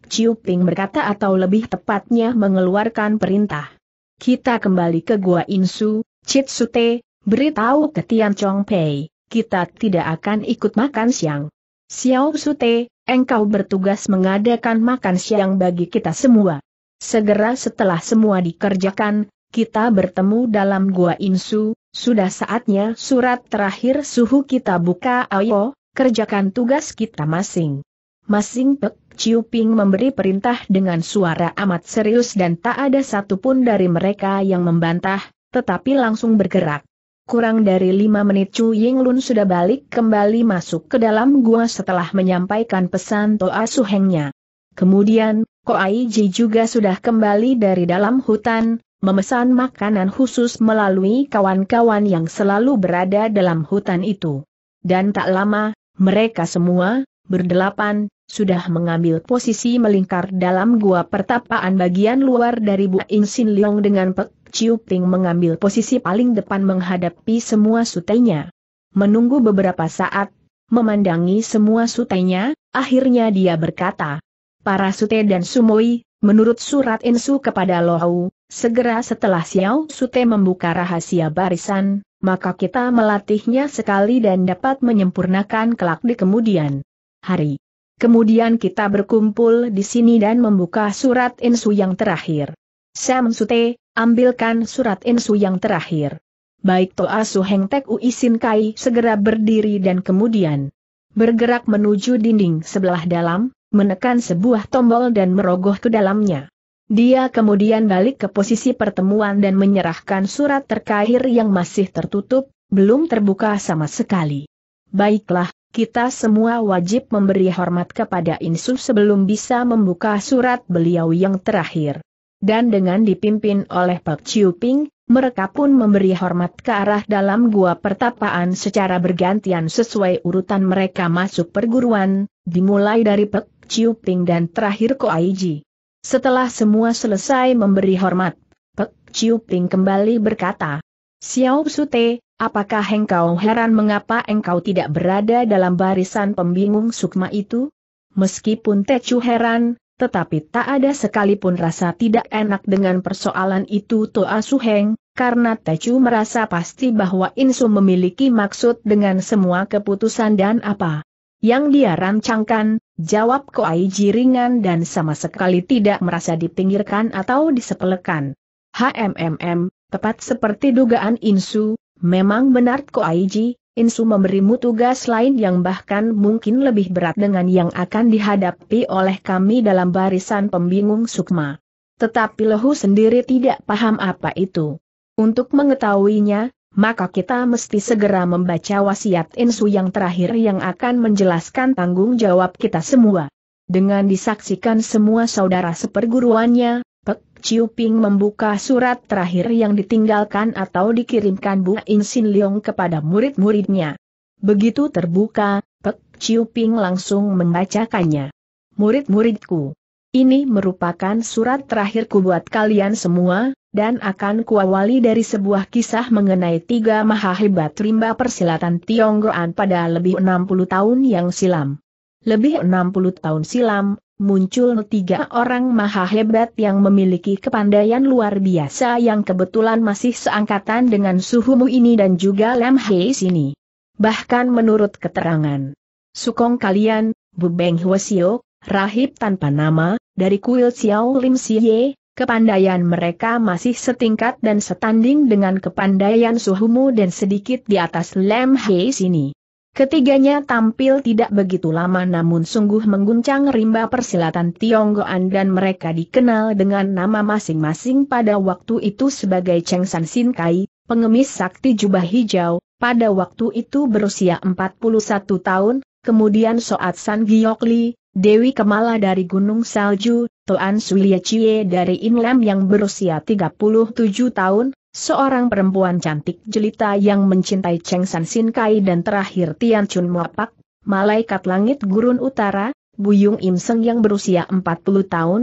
Ciuping berkata atau lebih tepatnya mengeluarkan perintah. Kita kembali ke Gua Insu, Chit Sute, beritahu ke Tian Chong Pei, kita tidak akan ikut makan siang. Xiao Sute, engkau bertugas mengadakan makan siang bagi kita semua. Segera setelah semua dikerjakan, kita bertemu dalam Gua Insu, sudah saatnya surat terakhir suhu kita buka ayo, kerjakan tugas kita masing. Masing pek Chiu Ping memberi perintah dengan suara amat serius dan tak ada satupun dari mereka yang membantah, tetapi langsung bergerak. Kurang dari lima menit Chu Ying Lun sudah balik kembali masuk ke dalam gua setelah menyampaikan pesan Toa Suhengnya. Kemudian, Ko Ai Ji juga sudah kembali dari dalam hutan, memesan makanan khusus melalui kawan-kawan yang selalu berada dalam hutan itu. Dan tak lama, mereka semua, berdelapan, sudah mengambil posisi melingkar dalam gua pertapaan bagian luar dari bu In Sin Leong dengan Pek Chiu Ping mengambil posisi paling depan menghadapi semua sutenya. Menunggu beberapa saat, memandangi semua sutenya, akhirnya dia berkata, Para sute dan sumoi, menurut surat insu kepada Lohau, segera setelah Xiao Sute membuka rahasia barisan, maka kita melatihnya sekali dan dapat menyempurnakan kelak di kemudian hari. Kemudian kita berkumpul di sini dan membuka surat insu yang terakhir. Sam Sute, ambilkan surat insu yang terakhir. Baik Toa Suheng Tek uisin Kai segera berdiri dan kemudian bergerak menuju dinding sebelah dalam, menekan sebuah tombol dan merogoh ke dalamnya. Dia kemudian balik ke posisi pertemuan dan menyerahkan surat terakhir yang masih tertutup, belum terbuka sama sekali. Baiklah, kita semua wajib memberi hormat kepada Insu sebelum bisa membuka surat beliau yang terakhir. Dan dengan dipimpin oleh Pak Chiu Ping, mereka pun memberi hormat ke arah dalam gua pertapaan secara bergantian sesuai urutan mereka masuk perguruan, dimulai dari Pak Chiu Ping dan terakhir Ko Aiji. Setelah semua selesai memberi hormat, Pak Chiu Ping kembali berkata, Xiao Sute, Apakah engkau heran mengapa engkau tidak berada dalam barisan pembingung sukma itu? Meskipun Tecu heran, tetapi tak ada sekalipun rasa tidak enak dengan persoalan itu Toa Suheng, karena Tecu merasa pasti bahwa Insu memiliki maksud dengan semua keputusan dan apa yang dia rancangkan, jawab Koai jiringan dan sama sekali tidak merasa dipinggirkan atau disepelekan. HMMM, tepat seperti dugaan Insu, Memang benar Koaiji, Insu memberimu tugas lain yang bahkan mungkin lebih berat dengan yang akan dihadapi oleh kami dalam barisan pembingung Sukma. Tetapi Lehu sendiri tidak paham apa itu. Untuk mengetahuinya, maka kita mesti segera membaca wasiat Insu yang terakhir yang akan menjelaskan tanggung jawab kita semua. Dengan disaksikan semua saudara seperguruannya, Chiu Ping membuka surat terakhir yang ditinggalkan atau dikirimkan Bu Insin Sin Leong kepada murid-muridnya. Begitu terbuka, Pek Chiu Ping langsung membacakannya. Murid-muridku, ini merupakan surat terakhirku buat kalian semua, dan akan kuawali dari sebuah kisah mengenai tiga maha hebat rimba persilatan Tionggoan pada lebih 60 tahun yang silam. Lebih 60 tahun silam, muncul tiga orang maha hebat yang memiliki kepandaian luar biasa yang kebetulan masih seangkatan dengan Suhumu ini dan juga Lam Hei sini. Bahkan menurut keterangan Sukong kalian, Bu Bubeng Hwasio, Rahib tanpa nama, dari kuil Xiao Lim Siye, kepandaian mereka masih setingkat dan setanding dengan kepandaian Suhumu dan sedikit di atas Lem Hei sini. Ketiganya tampil tidak begitu lama namun sungguh mengguncang rimba persilatan Tionggoan dan mereka dikenal dengan nama masing-masing pada waktu itu sebagai Cheng San Sin Kai, pengemis sakti jubah hijau, pada waktu itu berusia 41 tahun, kemudian Soat San Giok Li, Dewi Kemala dari Gunung Salju, Toan Sulia Chie dari Inlem yang berusia 37 tahun, Seorang perempuan cantik jelita yang mencintai Cheng San Sin Kai dan terakhir Tian Chun Muapak, malaikat langit gurun utara, Buyung Im Seng yang berusia 40 tahun,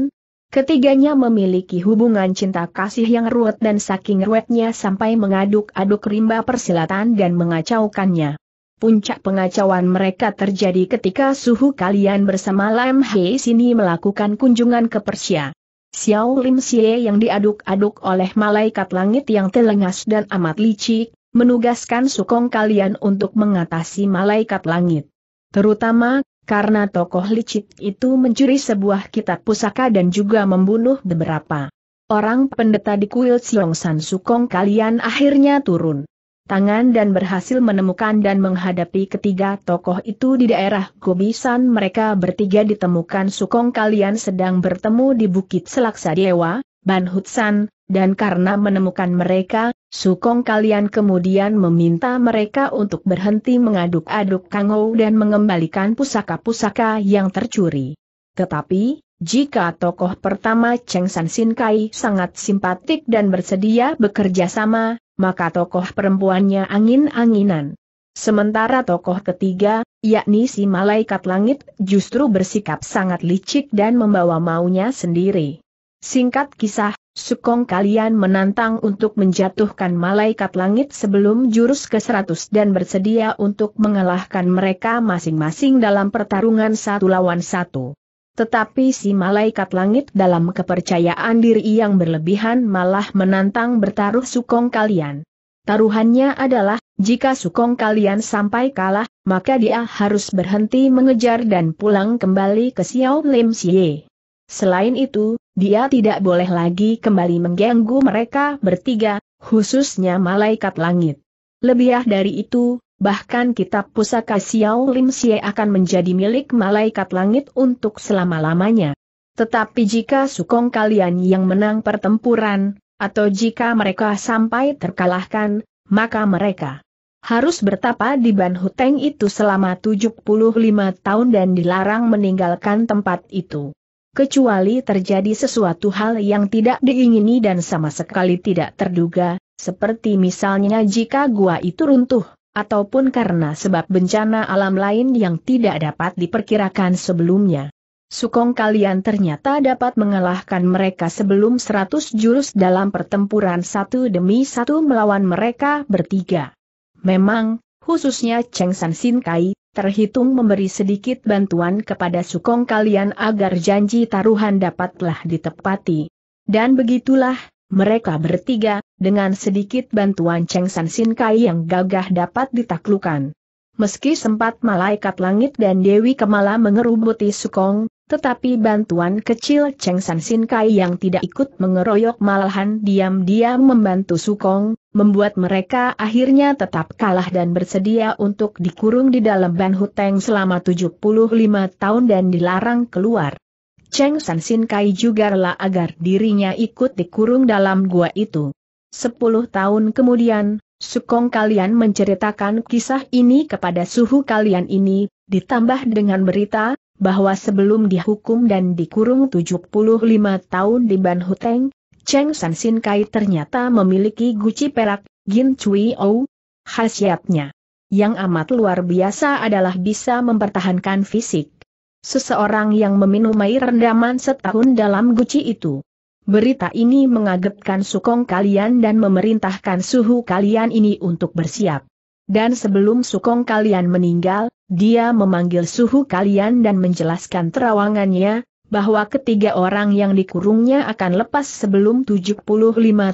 Ketiganya memiliki hubungan cinta kasih yang ruwet dan saking ruwetnya sampai mengaduk-aduk rimba persilatan dan mengacaukannya. Puncak pengacauan mereka terjadi ketika suhu kalian bersama Lam Hei Sini melakukan kunjungan ke Persia. Xiao Lim Xie yang diaduk-aduk oleh malaikat langit yang telengas dan amat licik, menugaskan sukong kalian untuk mengatasi malaikat langit. Terutama, karena tokoh licik itu mencuri sebuah kitab pusaka dan juga membunuh beberapa orang pendeta di kuil Siong San Sukong kalian akhirnya turun tangan dan berhasil menemukan dan menghadapi ketiga tokoh itu di daerah Gobisan mereka bertiga ditemukan Sukong kalian sedang bertemu di Bukit Selaksa Dewa, Ban Hutsan, dan karena menemukan mereka, Sukong kalian kemudian meminta mereka untuk berhenti mengaduk-aduk Kangou dan mengembalikan pusaka-pusaka yang tercuri. Tetapi, jika tokoh pertama Cheng San Sin Kai sangat simpatik dan bersedia bekerja sama, maka tokoh perempuannya angin-anginan. Sementara tokoh ketiga, yakni si malaikat langit, justru bersikap sangat licik dan membawa maunya sendiri. Singkat kisah, Sukong kalian menantang untuk menjatuhkan malaikat langit sebelum jurus ke-100 dan bersedia untuk mengalahkan mereka masing-masing dalam pertarungan satu lawan satu. Tetapi si malaikat langit dalam kepercayaan diri yang berlebihan malah menantang bertaruh sukong kalian. Taruhannya adalah, jika sukong kalian sampai kalah, maka dia harus berhenti mengejar dan pulang kembali ke Xiao Lim Xie. Selain itu, dia tidak boleh lagi kembali mengganggu mereka bertiga, khususnya malaikat langit. Lebih dari itu, bahkan kitab pusaka Xiao Lim Xie akan menjadi milik malaikat langit untuk selama-lamanya. Tetapi jika sukong kalian yang menang pertempuran, atau jika mereka sampai terkalahkan, maka mereka harus bertapa di Ban Huteng itu selama 75 tahun dan dilarang meninggalkan tempat itu. Kecuali terjadi sesuatu hal yang tidak diingini dan sama sekali tidak terduga, seperti misalnya jika gua itu runtuh, ataupun karena sebab bencana alam lain yang tidak dapat diperkirakan sebelumnya. Sukong kalian ternyata dapat mengalahkan mereka sebelum 100 jurus dalam pertempuran satu demi satu melawan mereka bertiga. Memang, khususnya Cheng San Sin Kai, terhitung memberi sedikit bantuan kepada Sukong kalian agar janji taruhan dapatlah ditepati. Dan begitulah, mereka bertiga, dengan sedikit bantuan Cheng San Sin Kai yang gagah dapat ditaklukan. Meski sempat malaikat langit dan Dewi Kemala mengerubuti Sukong, tetapi bantuan kecil Cheng San Sin Kai yang tidak ikut mengeroyok malahan diam-diam membantu Sukong, membuat mereka akhirnya tetap kalah dan bersedia untuk dikurung di dalam Ban Huteng selama 75 tahun dan dilarang keluar. Cheng San Sin Kai juga rela agar dirinya ikut dikurung dalam gua itu. Sepuluh tahun kemudian, Sukong kalian menceritakan kisah ini kepada suhu kalian ini, ditambah dengan berita, bahwa sebelum dihukum dan dikurung 75 tahun di Ban Huteng, Cheng San Sin Kai ternyata memiliki guci perak, Gin Chui Ou. Khasiatnya yang amat luar biasa adalah bisa mempertahankan fisik. Seseorang yang meminum air rendaman setahun dalam guci itu. Berita ini mengagetkan sukong kalian dan memerintahkan suhu kalian ini untuk bersiap. Dan sebelum sukong kalian meninggal, dia memanggil suhu kalian dan menjelaskan terawangannya, bahwa ketiga orang yang dikurungnya akan lepas sebelum 75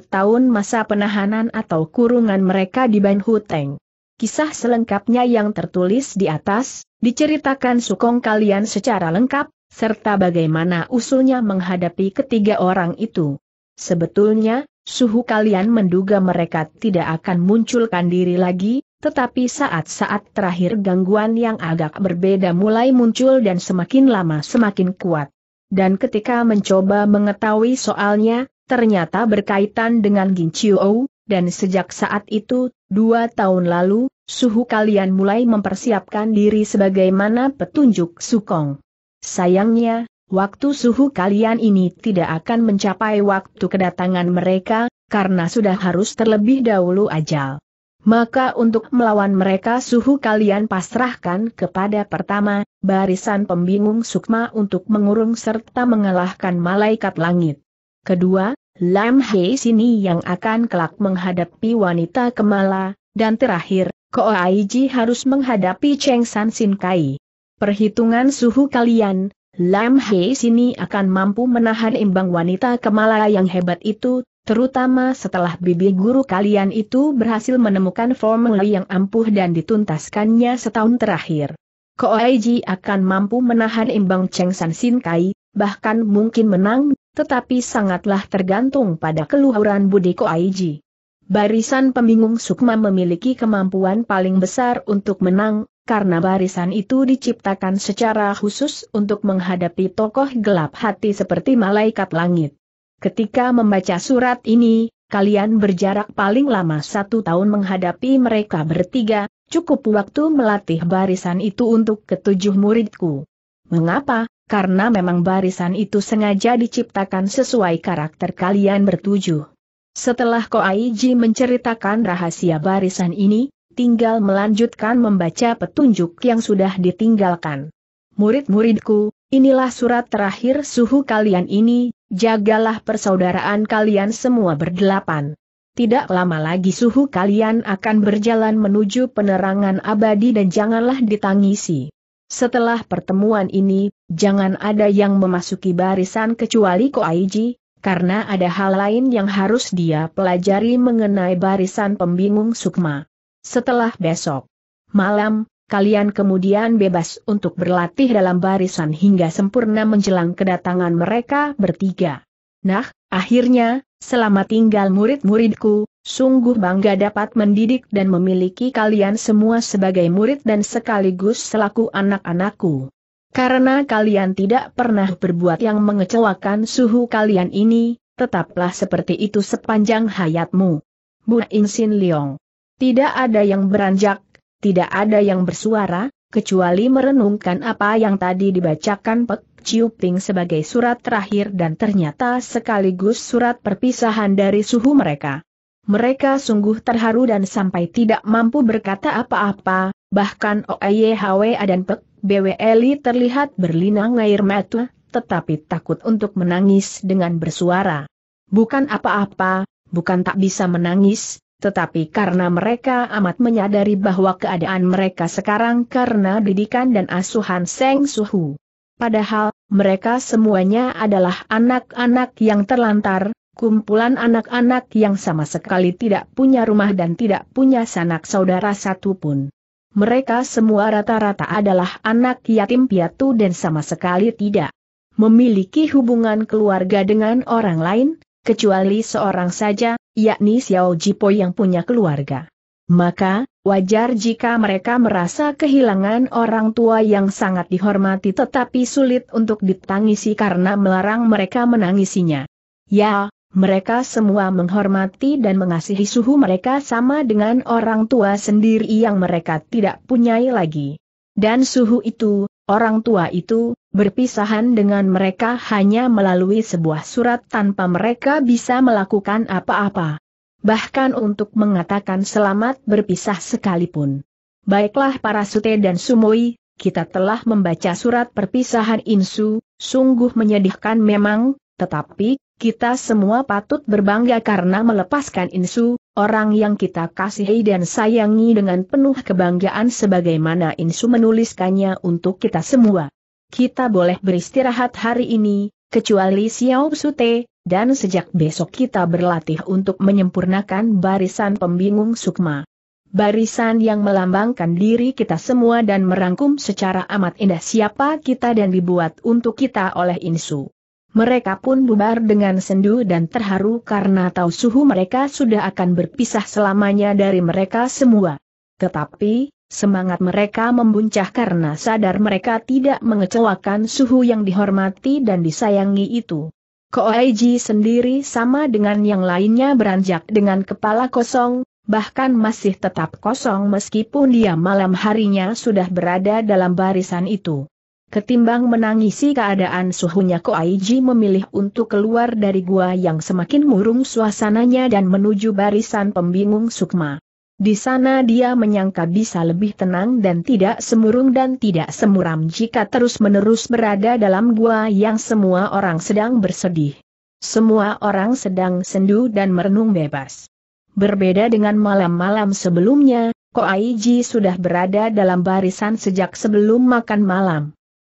tahun masa penahanan atau kurungan mereka di Ban Huteng. Kisah selengkapnya yang tertulis di atas, diceritakan sukong kalian secara lengkap, serta bagaimana usulnya menghadapi ketiga orang itu. Sebetulnya, suhu kalian menduga mereka tidak akan munculkan diri lagi, tetapi saat-saat terakhir gangguan yang agak berbeda mulai muncul dan semakin lama semakin kuat. Dan ketika mencoba mengetahui soalnya, ternyata berkaitan dengan Gin Chiu, dan sejak saat itu, dua tahun lalu, suhu kalian mulai mempersiapkan diri sebagaimana petunjuk Sukong. Sayangnya, waktu suhu kalian ini tidak akan mencapai waktu kedatangan mereka, karena sudah harus terlebih dahulu ajal. Maka untuk melawan mereka suhu kalian pasrahkan kepada pertama, barisan pembingung sukma untuk mengurung serta mengalahkan malaikat langit. Kedua, Lam Hei sini yang akan kelak menghadapi wanita kemala, dan terakhir, Ko Aiji harus menghadapi Cheng San Sin Kai. Perhitungan suhu kalian, Lam Hei sini akan mampu menahan imbang wanita kemala yang hebat itu, terutama setelah bibi guru kalian itu berhasil menemukan formula yang ampuh dan dituntaskannya setahun terakhir. Ko Aiji akan mampu menahan imbang Cheng San Sin Kai, bahkan mungkin menang tetapi sangatlah tergantung pada keluhuran Budi Koaiji. Barisan pembingung Sukma memiliki kemampuan paling besar untuk menang, karena barisan itu diciptakan secara khusus untuk menghadapi tokoh gelap hati seperti malaikat langit. Ketika membaca surat ini, kalian berjarak paling lama satu tahun menghadapi mereka bertiga, cukup waktu melatih barisan itu untuk ketujuh muridku. Mengapa? Karena memang barisan itu sengaja diciptakan sesuai karakter kalian bertujuh. Setelah Ko Aiji menceritakan rahasia barisan ini, tinggal melanjutkan membaca petunjuk yang sudah ditinggalkan. Murid-muridku, inilah surat terakhir suhu kalian ini, jagalah persaudaraan kalian semua berdelapan. Tidak lama lagi suhu kalian akan berjalan menuju penerangan abadi dan janganlah ditangisi. Setelah pertemuan ini, jangan ada yang memasuki barisan kecuali Ko Aiji, karena ada hal lain yang harus dia pelajari mengenai barisan pembingung Sukma. Setelah besok malam, kalian kemudian bebas untuk berlatih dalam barisan hingga sempurna menjelang kedatangan mereka bertiga. Nah, akhirnya, Selamat tinggal murid-muridku, sungguh bangga dapat mendidik dan memiliki kalian semua sebagai murid dan sekaligus selaku anak-anakku. Karena kalian tidak pernah berbuat yang mengecewakan suhu kalian ini, tetaplah seperti itu sepanjang hayatmu. Bu Insin Liong. Tidak ada yang beranjak, tidak ada yang bersuara, kecuali merenungkan apa yang tadi dibacakan Pek Ciuping sebagai surat terakhir dan ternyata sekaligus surat perpisahan dari suhu mereka. Mereka sungguh terharu dan sampai tidak mampu berkata apa-apa, bahkan OEYHWA dan Pek BWLI terlihat berlinang air mata, tetapi takut untuk menangis dengan bersuara. Bukan apa-apa, bukan tak bisa menangis, tetapi karena mereka amat menyadari bahwa keadaan mereka sekarang karena didikan dan asuhan Seng Suhu. Padahal, mereka semuanya adalah anak-anak yang terlantar, kumpulan anak-anak yang sama sekali tidak punya rumah dan tidak punya sanak saudara satupun. Mereka semua rata-rata adalah anak yatim piatu dan sama sekali tidak memiliki hubungan keluarga dengan orang lain, kecuali seorang saja, yakni Xiao Jipo yang punya keluarga. Maka, wajar jika mereka merasa kehilangan orang tua yang sangat dihormati tetapi sulit untuk ditangisi karena melarang mereka menangisinya. Ya, mereka semua menghormati dan mengasihi suhu mereka sama dengan orang tua sendiri yang mereka tidak punyai lagi. Dan suhu itu, orang tua itu, berpisahan dengan mereka hanya melalui sebuah surat tanpa mereka bisa melakukan apa-apa bahkan untuk mengatakan selamat berpisah sekalipun. Baiklah para sute dan sumoi, kita telah membaca surat perpisahan Insu, sungguh menyedihkan memang, tetapi, kita semua patut berbangga karena melepaskan Insu, orang yang kita kasihi dan sayangi dengan penuh kebanggaan sebagaimana Insu menuliskannya untuk kita semua. Kita boleh beristirahat hari ini, kecuali Xiao Sute, dan sejak besok kita berlatih untuk menyempurnakan barisan pembingung sukma. Barisan yang melambangkan diri kita semua dan merangkum secara amat indah siapa kita dan dibuat untuk kita oleh Insu. Mereka pun bubar dengan sendu dan terharu karena tahu suhu mereka sudah akan berpisah selamanya dari mereka semua. Tetapi, semangat mereka membuncah karena sadar mereka tidak mengecewakan suhu yang dihormati dan disayangi itu. Koaiji sendiri sama dengan yang lainnya beranjak dengan kepala kosong, bahkan masih tetap kosong meskipun dia malam harinya sudah berada dalam barisan itu. Ketimbang menangisi keadaan suhunya Koaiji memilih untuk keluar dari gua yang semakin murung suasananya dan menuju barisan pembingung Sukma. Di sana dia menyangka bisa lebih tenang dan tidak semurung dan tidak semuram jika terus-menerus berada dalam gua yang semua orang sedang bersedih. Semua orang sedang sendu dan merenung bebas. Berbeda dengan malam-malam sebelumnya, Ko Koaiji sudah berada dalam barisan sejak sebelum makan malam.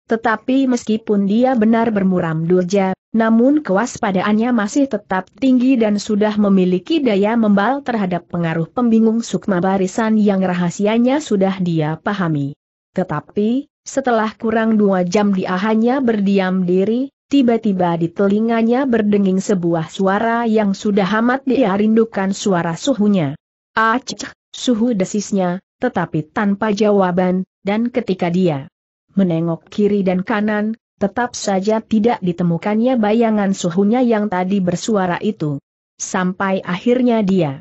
Tetapi meskipun dia benar bermuram durja, namun kewaspadaannya masih tetap tinggi dan sudah memiliki daya membal terhadap pengaruh pembingung sukma barisan yang rahasianya sudah dia pahami. Tetapi, setelah kurang dua jam dia hanya berdiam diri, tiba-tiba di telinganya berdenging sebuah suara yang sudah amat dia rindukan suara suhunya. Aceh, suhu desisnya, tetapi tanpa jawaban, dan ketika dia menengok kiri dan kanan, tetap saja tidak ditemukannya bayangan suhunya yang tadi bersuara itu. Sampai akhirnya dia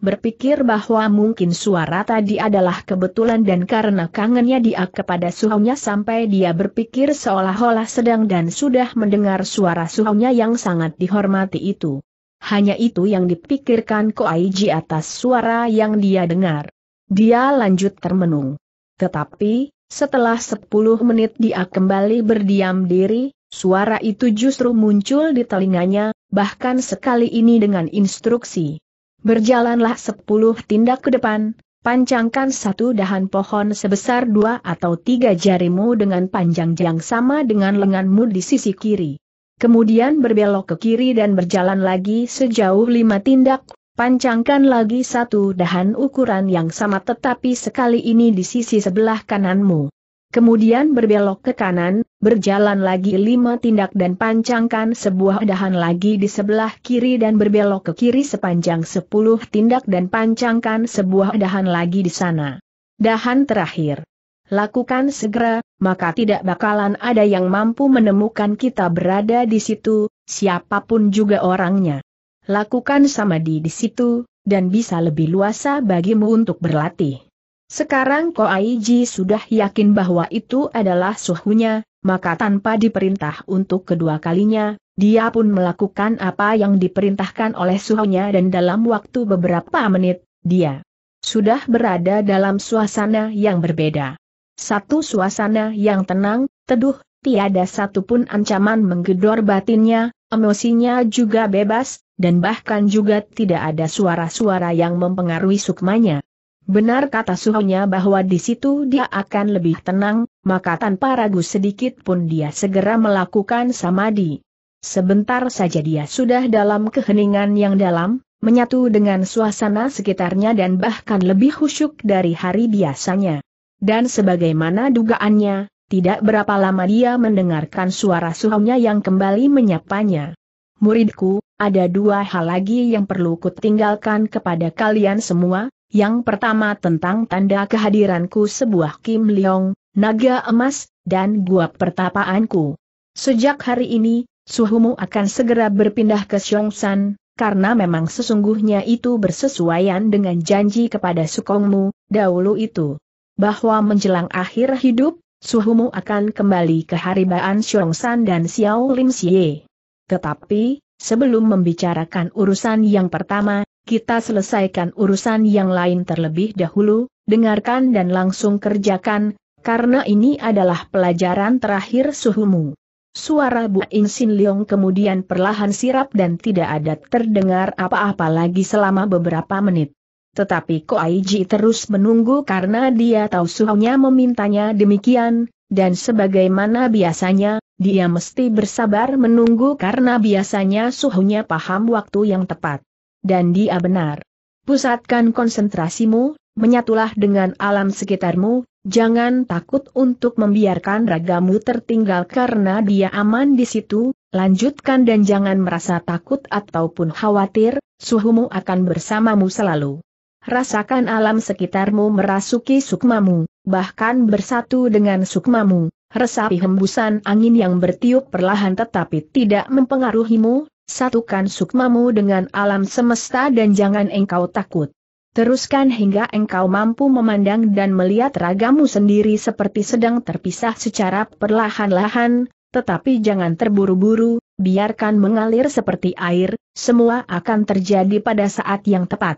berpikir bahwa mungkin suara tadi adalah kebetulan dan karena kangennya dia kepada suhunya sampai dia berpikir seolah-olah sedang dan sudah mendengar suara suhunya yang sangat dihormati itu. Hanya itu yang dipikirkan Koaiji atas suara yang dia dengar. Dia lanjut termenung. Tetapi, setelah 10 menit dia kembali berdiam diri, suara itu justru muncul di telinganya, bahkan sekali ini dengan instruksi. Berjalanlah 10 tindak ke depan, pancangkan satu dahan pohon sebesar dua atau tiga jarimu dengan panjang yang sama dengan lenganmu di sisi kiri. Kemudian berbelok ke kiri dan berjalan lagi sejauh lima tindak, Pancangkan lagi satu dahan ukuran yang sama tetapi sekali ini di sisi sebelah kananmu. Kemudian berbelok ke kanan, berjalan lagi lima tindak dan pancangkan sebuah dahan lagi di sebelah kiri dan berbelok ke kiri sepanjang sepuluh tindak dan pancangkan sebuah dahan lagi di sana. Dahan terakhir. Lakukan segera, maka tidak bakalan ada yang mampu menemukan kita berada di situ, siapapun juga orangnya lakukan samadhi di situ, dan bisa lebih luasa bagimu untuk berlatih. Sekarang Ko Aiji sudah yakin bahwa itu adalah suhunya, maka tanpa diperintah untuk kedua kalinya, dia pun melakukan apa yang diperintahkan oleh suhunya dan dalam waktu beberapa menit, dia sudah berada dalam suasana yang berbeda. Satu suasana yang tenang, teduh, tiada satupun ancaman menggedor batinnya, Emosinya juga bebas, dan bahkan juga tidak ada suara-suara yang mempengaruhi sukmanya. Benar kata suhunya bahwa di situ dia akan lebih tenang, maka tanpa ragu sedikit pun dia segera melakukan samadhi. Sebentar saja dia sudah dalam keheningan yang dalam, menyatu dengan suasana sekitarnya dan bahkan lebih khusyuk dari hari biasanya. Dan sebagaimana dugaannya, tidak berapa lama dia mendengarkan suara suhunya yang kembali menyapanya. Muridku, ada dua hal lagi yang perlu kutinggalkan kepada kalian semua, yang pertama tentang tanda kehadiranku sebuah Kim Leong, naga emas, dan gua pertapaanku. Sejak hari ini, suhumu akan segera berpindah ke Xiongshan, karena memang sesungguhnya itu bersesuaian dengan janji kepada sukongmu, dahulu itu. Bahwa menjelang akhir hidup, suhumu akan kembali ke haribaan Xiongsan dan Xiao Lim Xie. Tetapi, sebelum membicarakan urusan yang pertama, kita selesaikan urusan yang lain terlebih dahulu, dengarkan dan langsung kerjakan, karena ini adalah pelajaran terakhir suhumu. Suara Bu In Sin Leong kemudian perlahan sirap dan tidak ada terdengar apa-apa lagi selama beberapa menit. Tetapi Koaiji terus menunggu karena dia tahu suhunya memintanya demikian, dan sebagaimana biasanya, dia mesti bersabar menunggu karena biasanya suhunya paham waktu yang tepat. Dan dia benar. Pusatkan konsentrasimu, menyatulah dengan alam sekitarmu, jangan takut untuk membiarkan ragamu tertinggal karena dia aman di situ, lanjutkan dan jangan merasa takut ataupun khawatir, suhumu akan bersamamu selalu. Rasakan alam sekitarmu merasuki sukmamu, bahkan bersatu dengan sukmamu, resapi hembusan angin yang bertiup perlahan tetapi tidak mempengaruhimu, satukan sukmamu dengan alam semesta dan jangan engkau takut. Teruskan hingga engkau mampu memandang dan melihat ragamu sendiri seperti sedang terpisah secara perlahan-lahan, tetapi jangan terburu-buru, biarkan mengalir seperti air, semua akan terjadi pada saat yang tepat.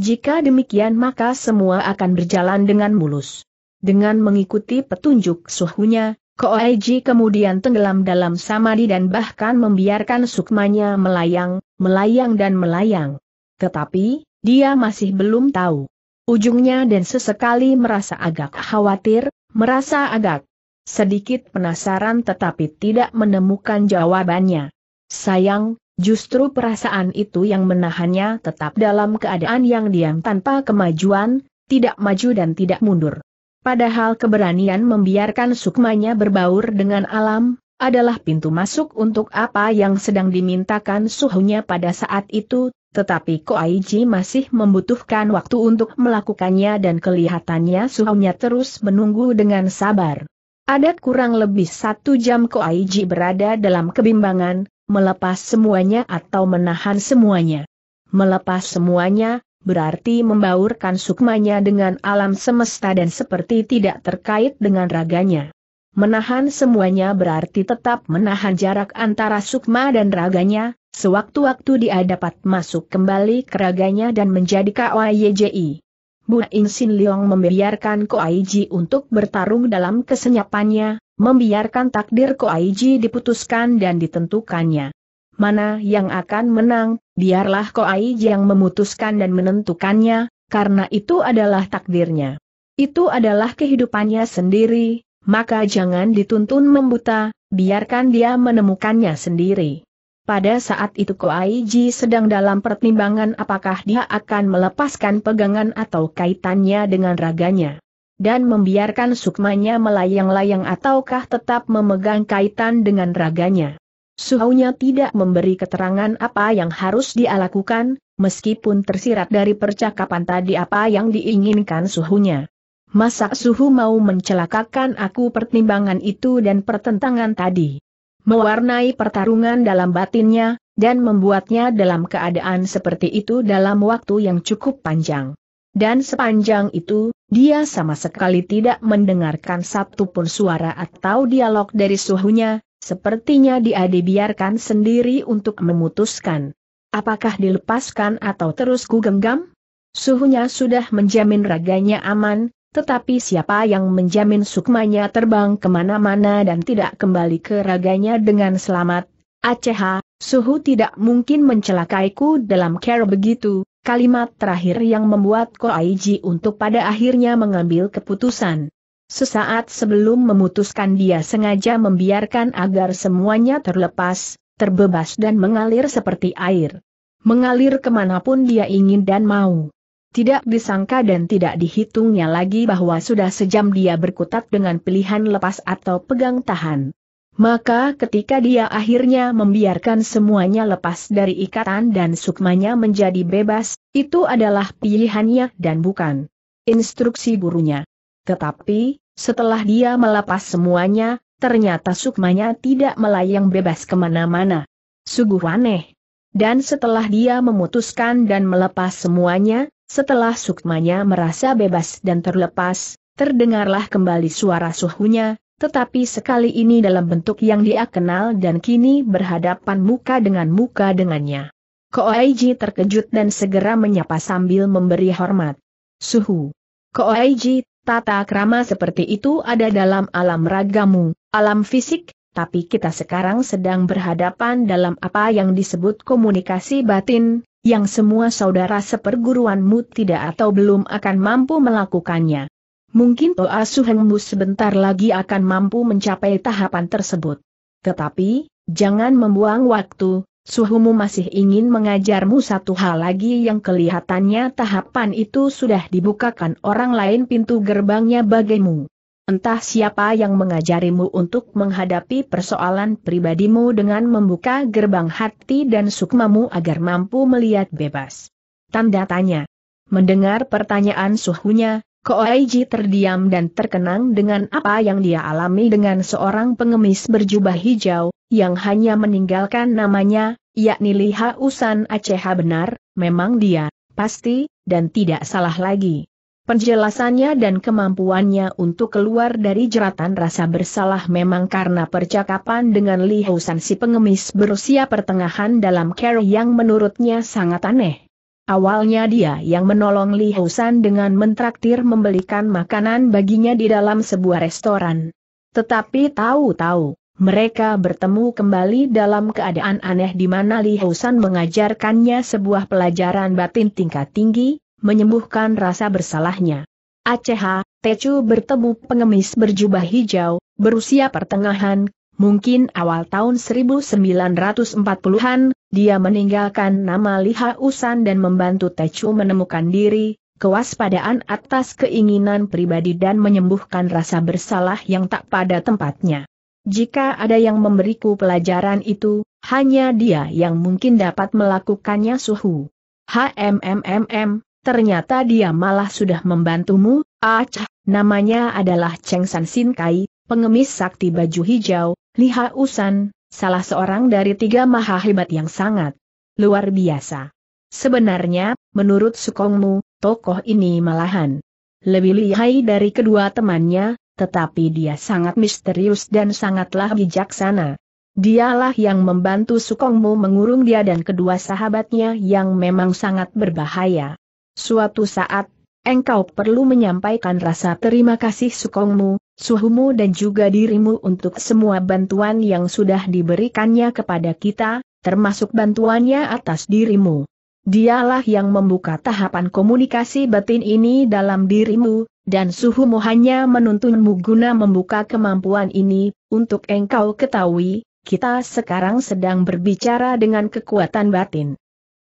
Jika demikian maka semua akan berjalan dengan mulus. Dengan mengikuti petunjuk suhunya, Koaiji kemudian tenggelam dalam samadhi dan bahkan membiarkan sukmanya melayang, melayang dan melayang. Tetapi, dia masih belum tahu. Ujungnya dan sesekali merasa agak khawatir, merasa agak sedikit penasaran tetapi tidak menemukan jawabannya. Sayang, Justru perasaan itu yang menahannya tetap dalam keadaan yang diam tanpa kemajuan, tidak maju dan tidak mundur. Padahal keberanian membiarkan sukmanya berbaur dengan alam, adalah pintu masuk untuk apa yang sedang dimintakan suhunya pada saat itu, tetapi Koaiji masih membutuhkan waktu untuk melakukannya dan kelihatannya suhunya terus menunggu dengan sabar. Ada kurang lebih satu jam Koaiji berada dalam kebimbangan, melepas semuanya atau menahan semuanya. Melepas semuanya, berarti membaurkan sukmanya dengan alam semesta dan seperti tidak terkait dengan raganya. Menahan semuanya berarti tetap menahan jarak antara sukma dan raganya, sewaktu-waktu dia dapat masuk kembali ke raganya dan menjadi KYJI. Bu Insin Leong membiarkan Koaiji untuk bertarung dalam kesenyapannya, membiarkan takdir Koaiji diputuskan dan ditentukannya. Mana yang akan menang, biarlah Koaiji yang memutuskan dan menentukannya, karena itu adalah takdirnya. Itu adalah kehidupannya sendiri, maka jangan dituntun membuta, biarkan dia menemukannya sendiri. Pada saat itu Koaiji sedang dalam pertimbangan apakah dia akan melepaskan pegangan atau kaitannya dengan raganya dan membiarkan sukmanya melayang-layang ataukah tetap memegang kaitan dengan raganya. Suhaunya tidak memberi keterangan apa yang harus dia lakukan, meskipun tersirat dari percakapan tadi apa yang diinginkan suhunya. Masa suhu mau mencelakakan aku pertimbangan itu dan pertentangan tadi. Mewarnai pertarungan dalam batinnya, dan membuatnya dalam keadaan seperti itu dalam waktu yang cukup panjang. Dan sepanjang itu, dia sama sekali tidak mendengarkan satu pun suara atau dialog dari suhunya, sepertinya dia dibiarkan sendiri untuk memutuskan. Apakah dilepaskan atau terus genggam? Suhunya sudah menjamin raganya aman, tetapi siapa yang menjamin sukmanya terbang kemana-mana dan tidak kembali ke raganya dengan selamat? Aceh, Suhu tidak mungkin mencelakaiku dalam care begitu, kalimat terakhir yang membuat Ko Koaiji untuk pada akhirnya mengambil keputusan. Sesaat sebelum memutuskan dia sengaja membiarkan agar semuanya terlepas, terbebas dan mengalir seperti air. Mengalir kemanapun dia ingin dan mau. Tidak disangka dan tidak dihitungnya lagi bahwa sudah sejam dia berkutat dengan pilihan lepas atau pegang tahan. Maka ketika dia akhirnya membiarkan semuanya lepas dari ikatan dan sukmanya menjadi bebas, itu adalah pilihannya dan bukan instruksi gurunya. Tetapi, setelah dia melepas semuanya, ternyata sukmanya tidak melayang bebas kemana-mana. Sungguh aneh. Dan setelah dia memutuskan dan melepas semuanya, setelah sukmanya merasa bebas dan terlepas, terdengarlah kembali suara suhunya, tetapi sekali ini dalam bentuk yang dia kenal dan kini berhadapan muka dengan muka dengannya. Koaiji terkejut dan segera menyapa sambil memberi hormat. Suhu. Koaiji, tata krama seperti itu ada dalam alam ragamu, alam fisik, tapi kita sekarang sedang berhadapan dalam apa yang disebut komunikasi batin, yang semua saudara seperguruanmu tidak atau belum akan mampu melakukannya. Mungkin Toa Suhenmu sebentar lagi akan mampu mencapai tahapan tersebut. Tetapi, jangan membuang waktu, Suhumu masih ingin mengajarmu satu hal lagi yang kelihatannya tahapan itu sudah dibukakan orang lain pintu gerbangnya bagimu. Entah siapa yang mengajarimu untuk menghadapi persoalan pribadimu dengan membuka gerbang hati dan sukmamu agar mampu melihat bebas. Tanda tanya. Mendengar pertanyaan suhunya, Koaiji terdiam dan terkenang dengan apa yang dia alami dengan seorang pengemis berjubah hijau, yang hanya meninggalkan namanya, yakni Li Usan Aceh benar, memang dia, pasti, dan tidak salah lagi. Penjelasannya dan kemampuannya untuk keluar dari jeratan rasa bersalah memang karena percakapan dengan Li Hausan si pengemis berusia pertengahan dalam care yang menurutnya sangat aneh. Awalnya dia yang menolong Li Husan dengan mentraktir membelikan makanan baginya di dalam sebuah restoran. Tetapi tahu-tahu, mereka bertemu kembali dalam keadaan aneh di mana Li Husan mengajarkannya sebuah pelajaran batin tingkat tinggi, menyembuhkan rasa bersalahnya. Aceh, Techu bertemu pengemis berjubah hijau, berusia pertengahan, mungkin awal tahun 1940-an, dia meninggalkan nama Liha Usan dan membantu Techu menemukan diri, kewaspadaan atas keinginan pribadi dan menyembuhkan rasa bersalah yang tak pada tempatnya. Jika ada yang memberiku pelajaran itu, hanya dia yang mungkin dapat melakukannya suhu. HMMMM, ternyata dia malah sudah membantumu, acah, namanya adalah Cheng San Sin Kai, pengemis sakti baju hijau, Liha Usan, salah seorang dari tiga maha hebat yang sangat luar biasa. Sebenarnya, menurut Sukongmu, tokoh ini malahan lebih lihai dari kedua temannya, tetapi dia sangat misterius dan sangatlah bijaksana. Dialah yang membantu Sukongmu mengurung dia dan kedua sahabatnya yang memang sangat berbahaya. Suatu saat, engkau perlu menyampaikan rasa terima kasih sukongmu, suhumu dan juga dirimu untuk semua bantuan yang sudah diberikannya kepada kita, termasuk bantuannya atas dirimu. Dialah yang membuka tahapan komunikasi batin ini dalam dirimu, dan suhumu hanya menuntunmu guna membuka kemampuan ini, untuk engkau ketahui, kita sekarang sedang berbicara dengan kekuatan batin.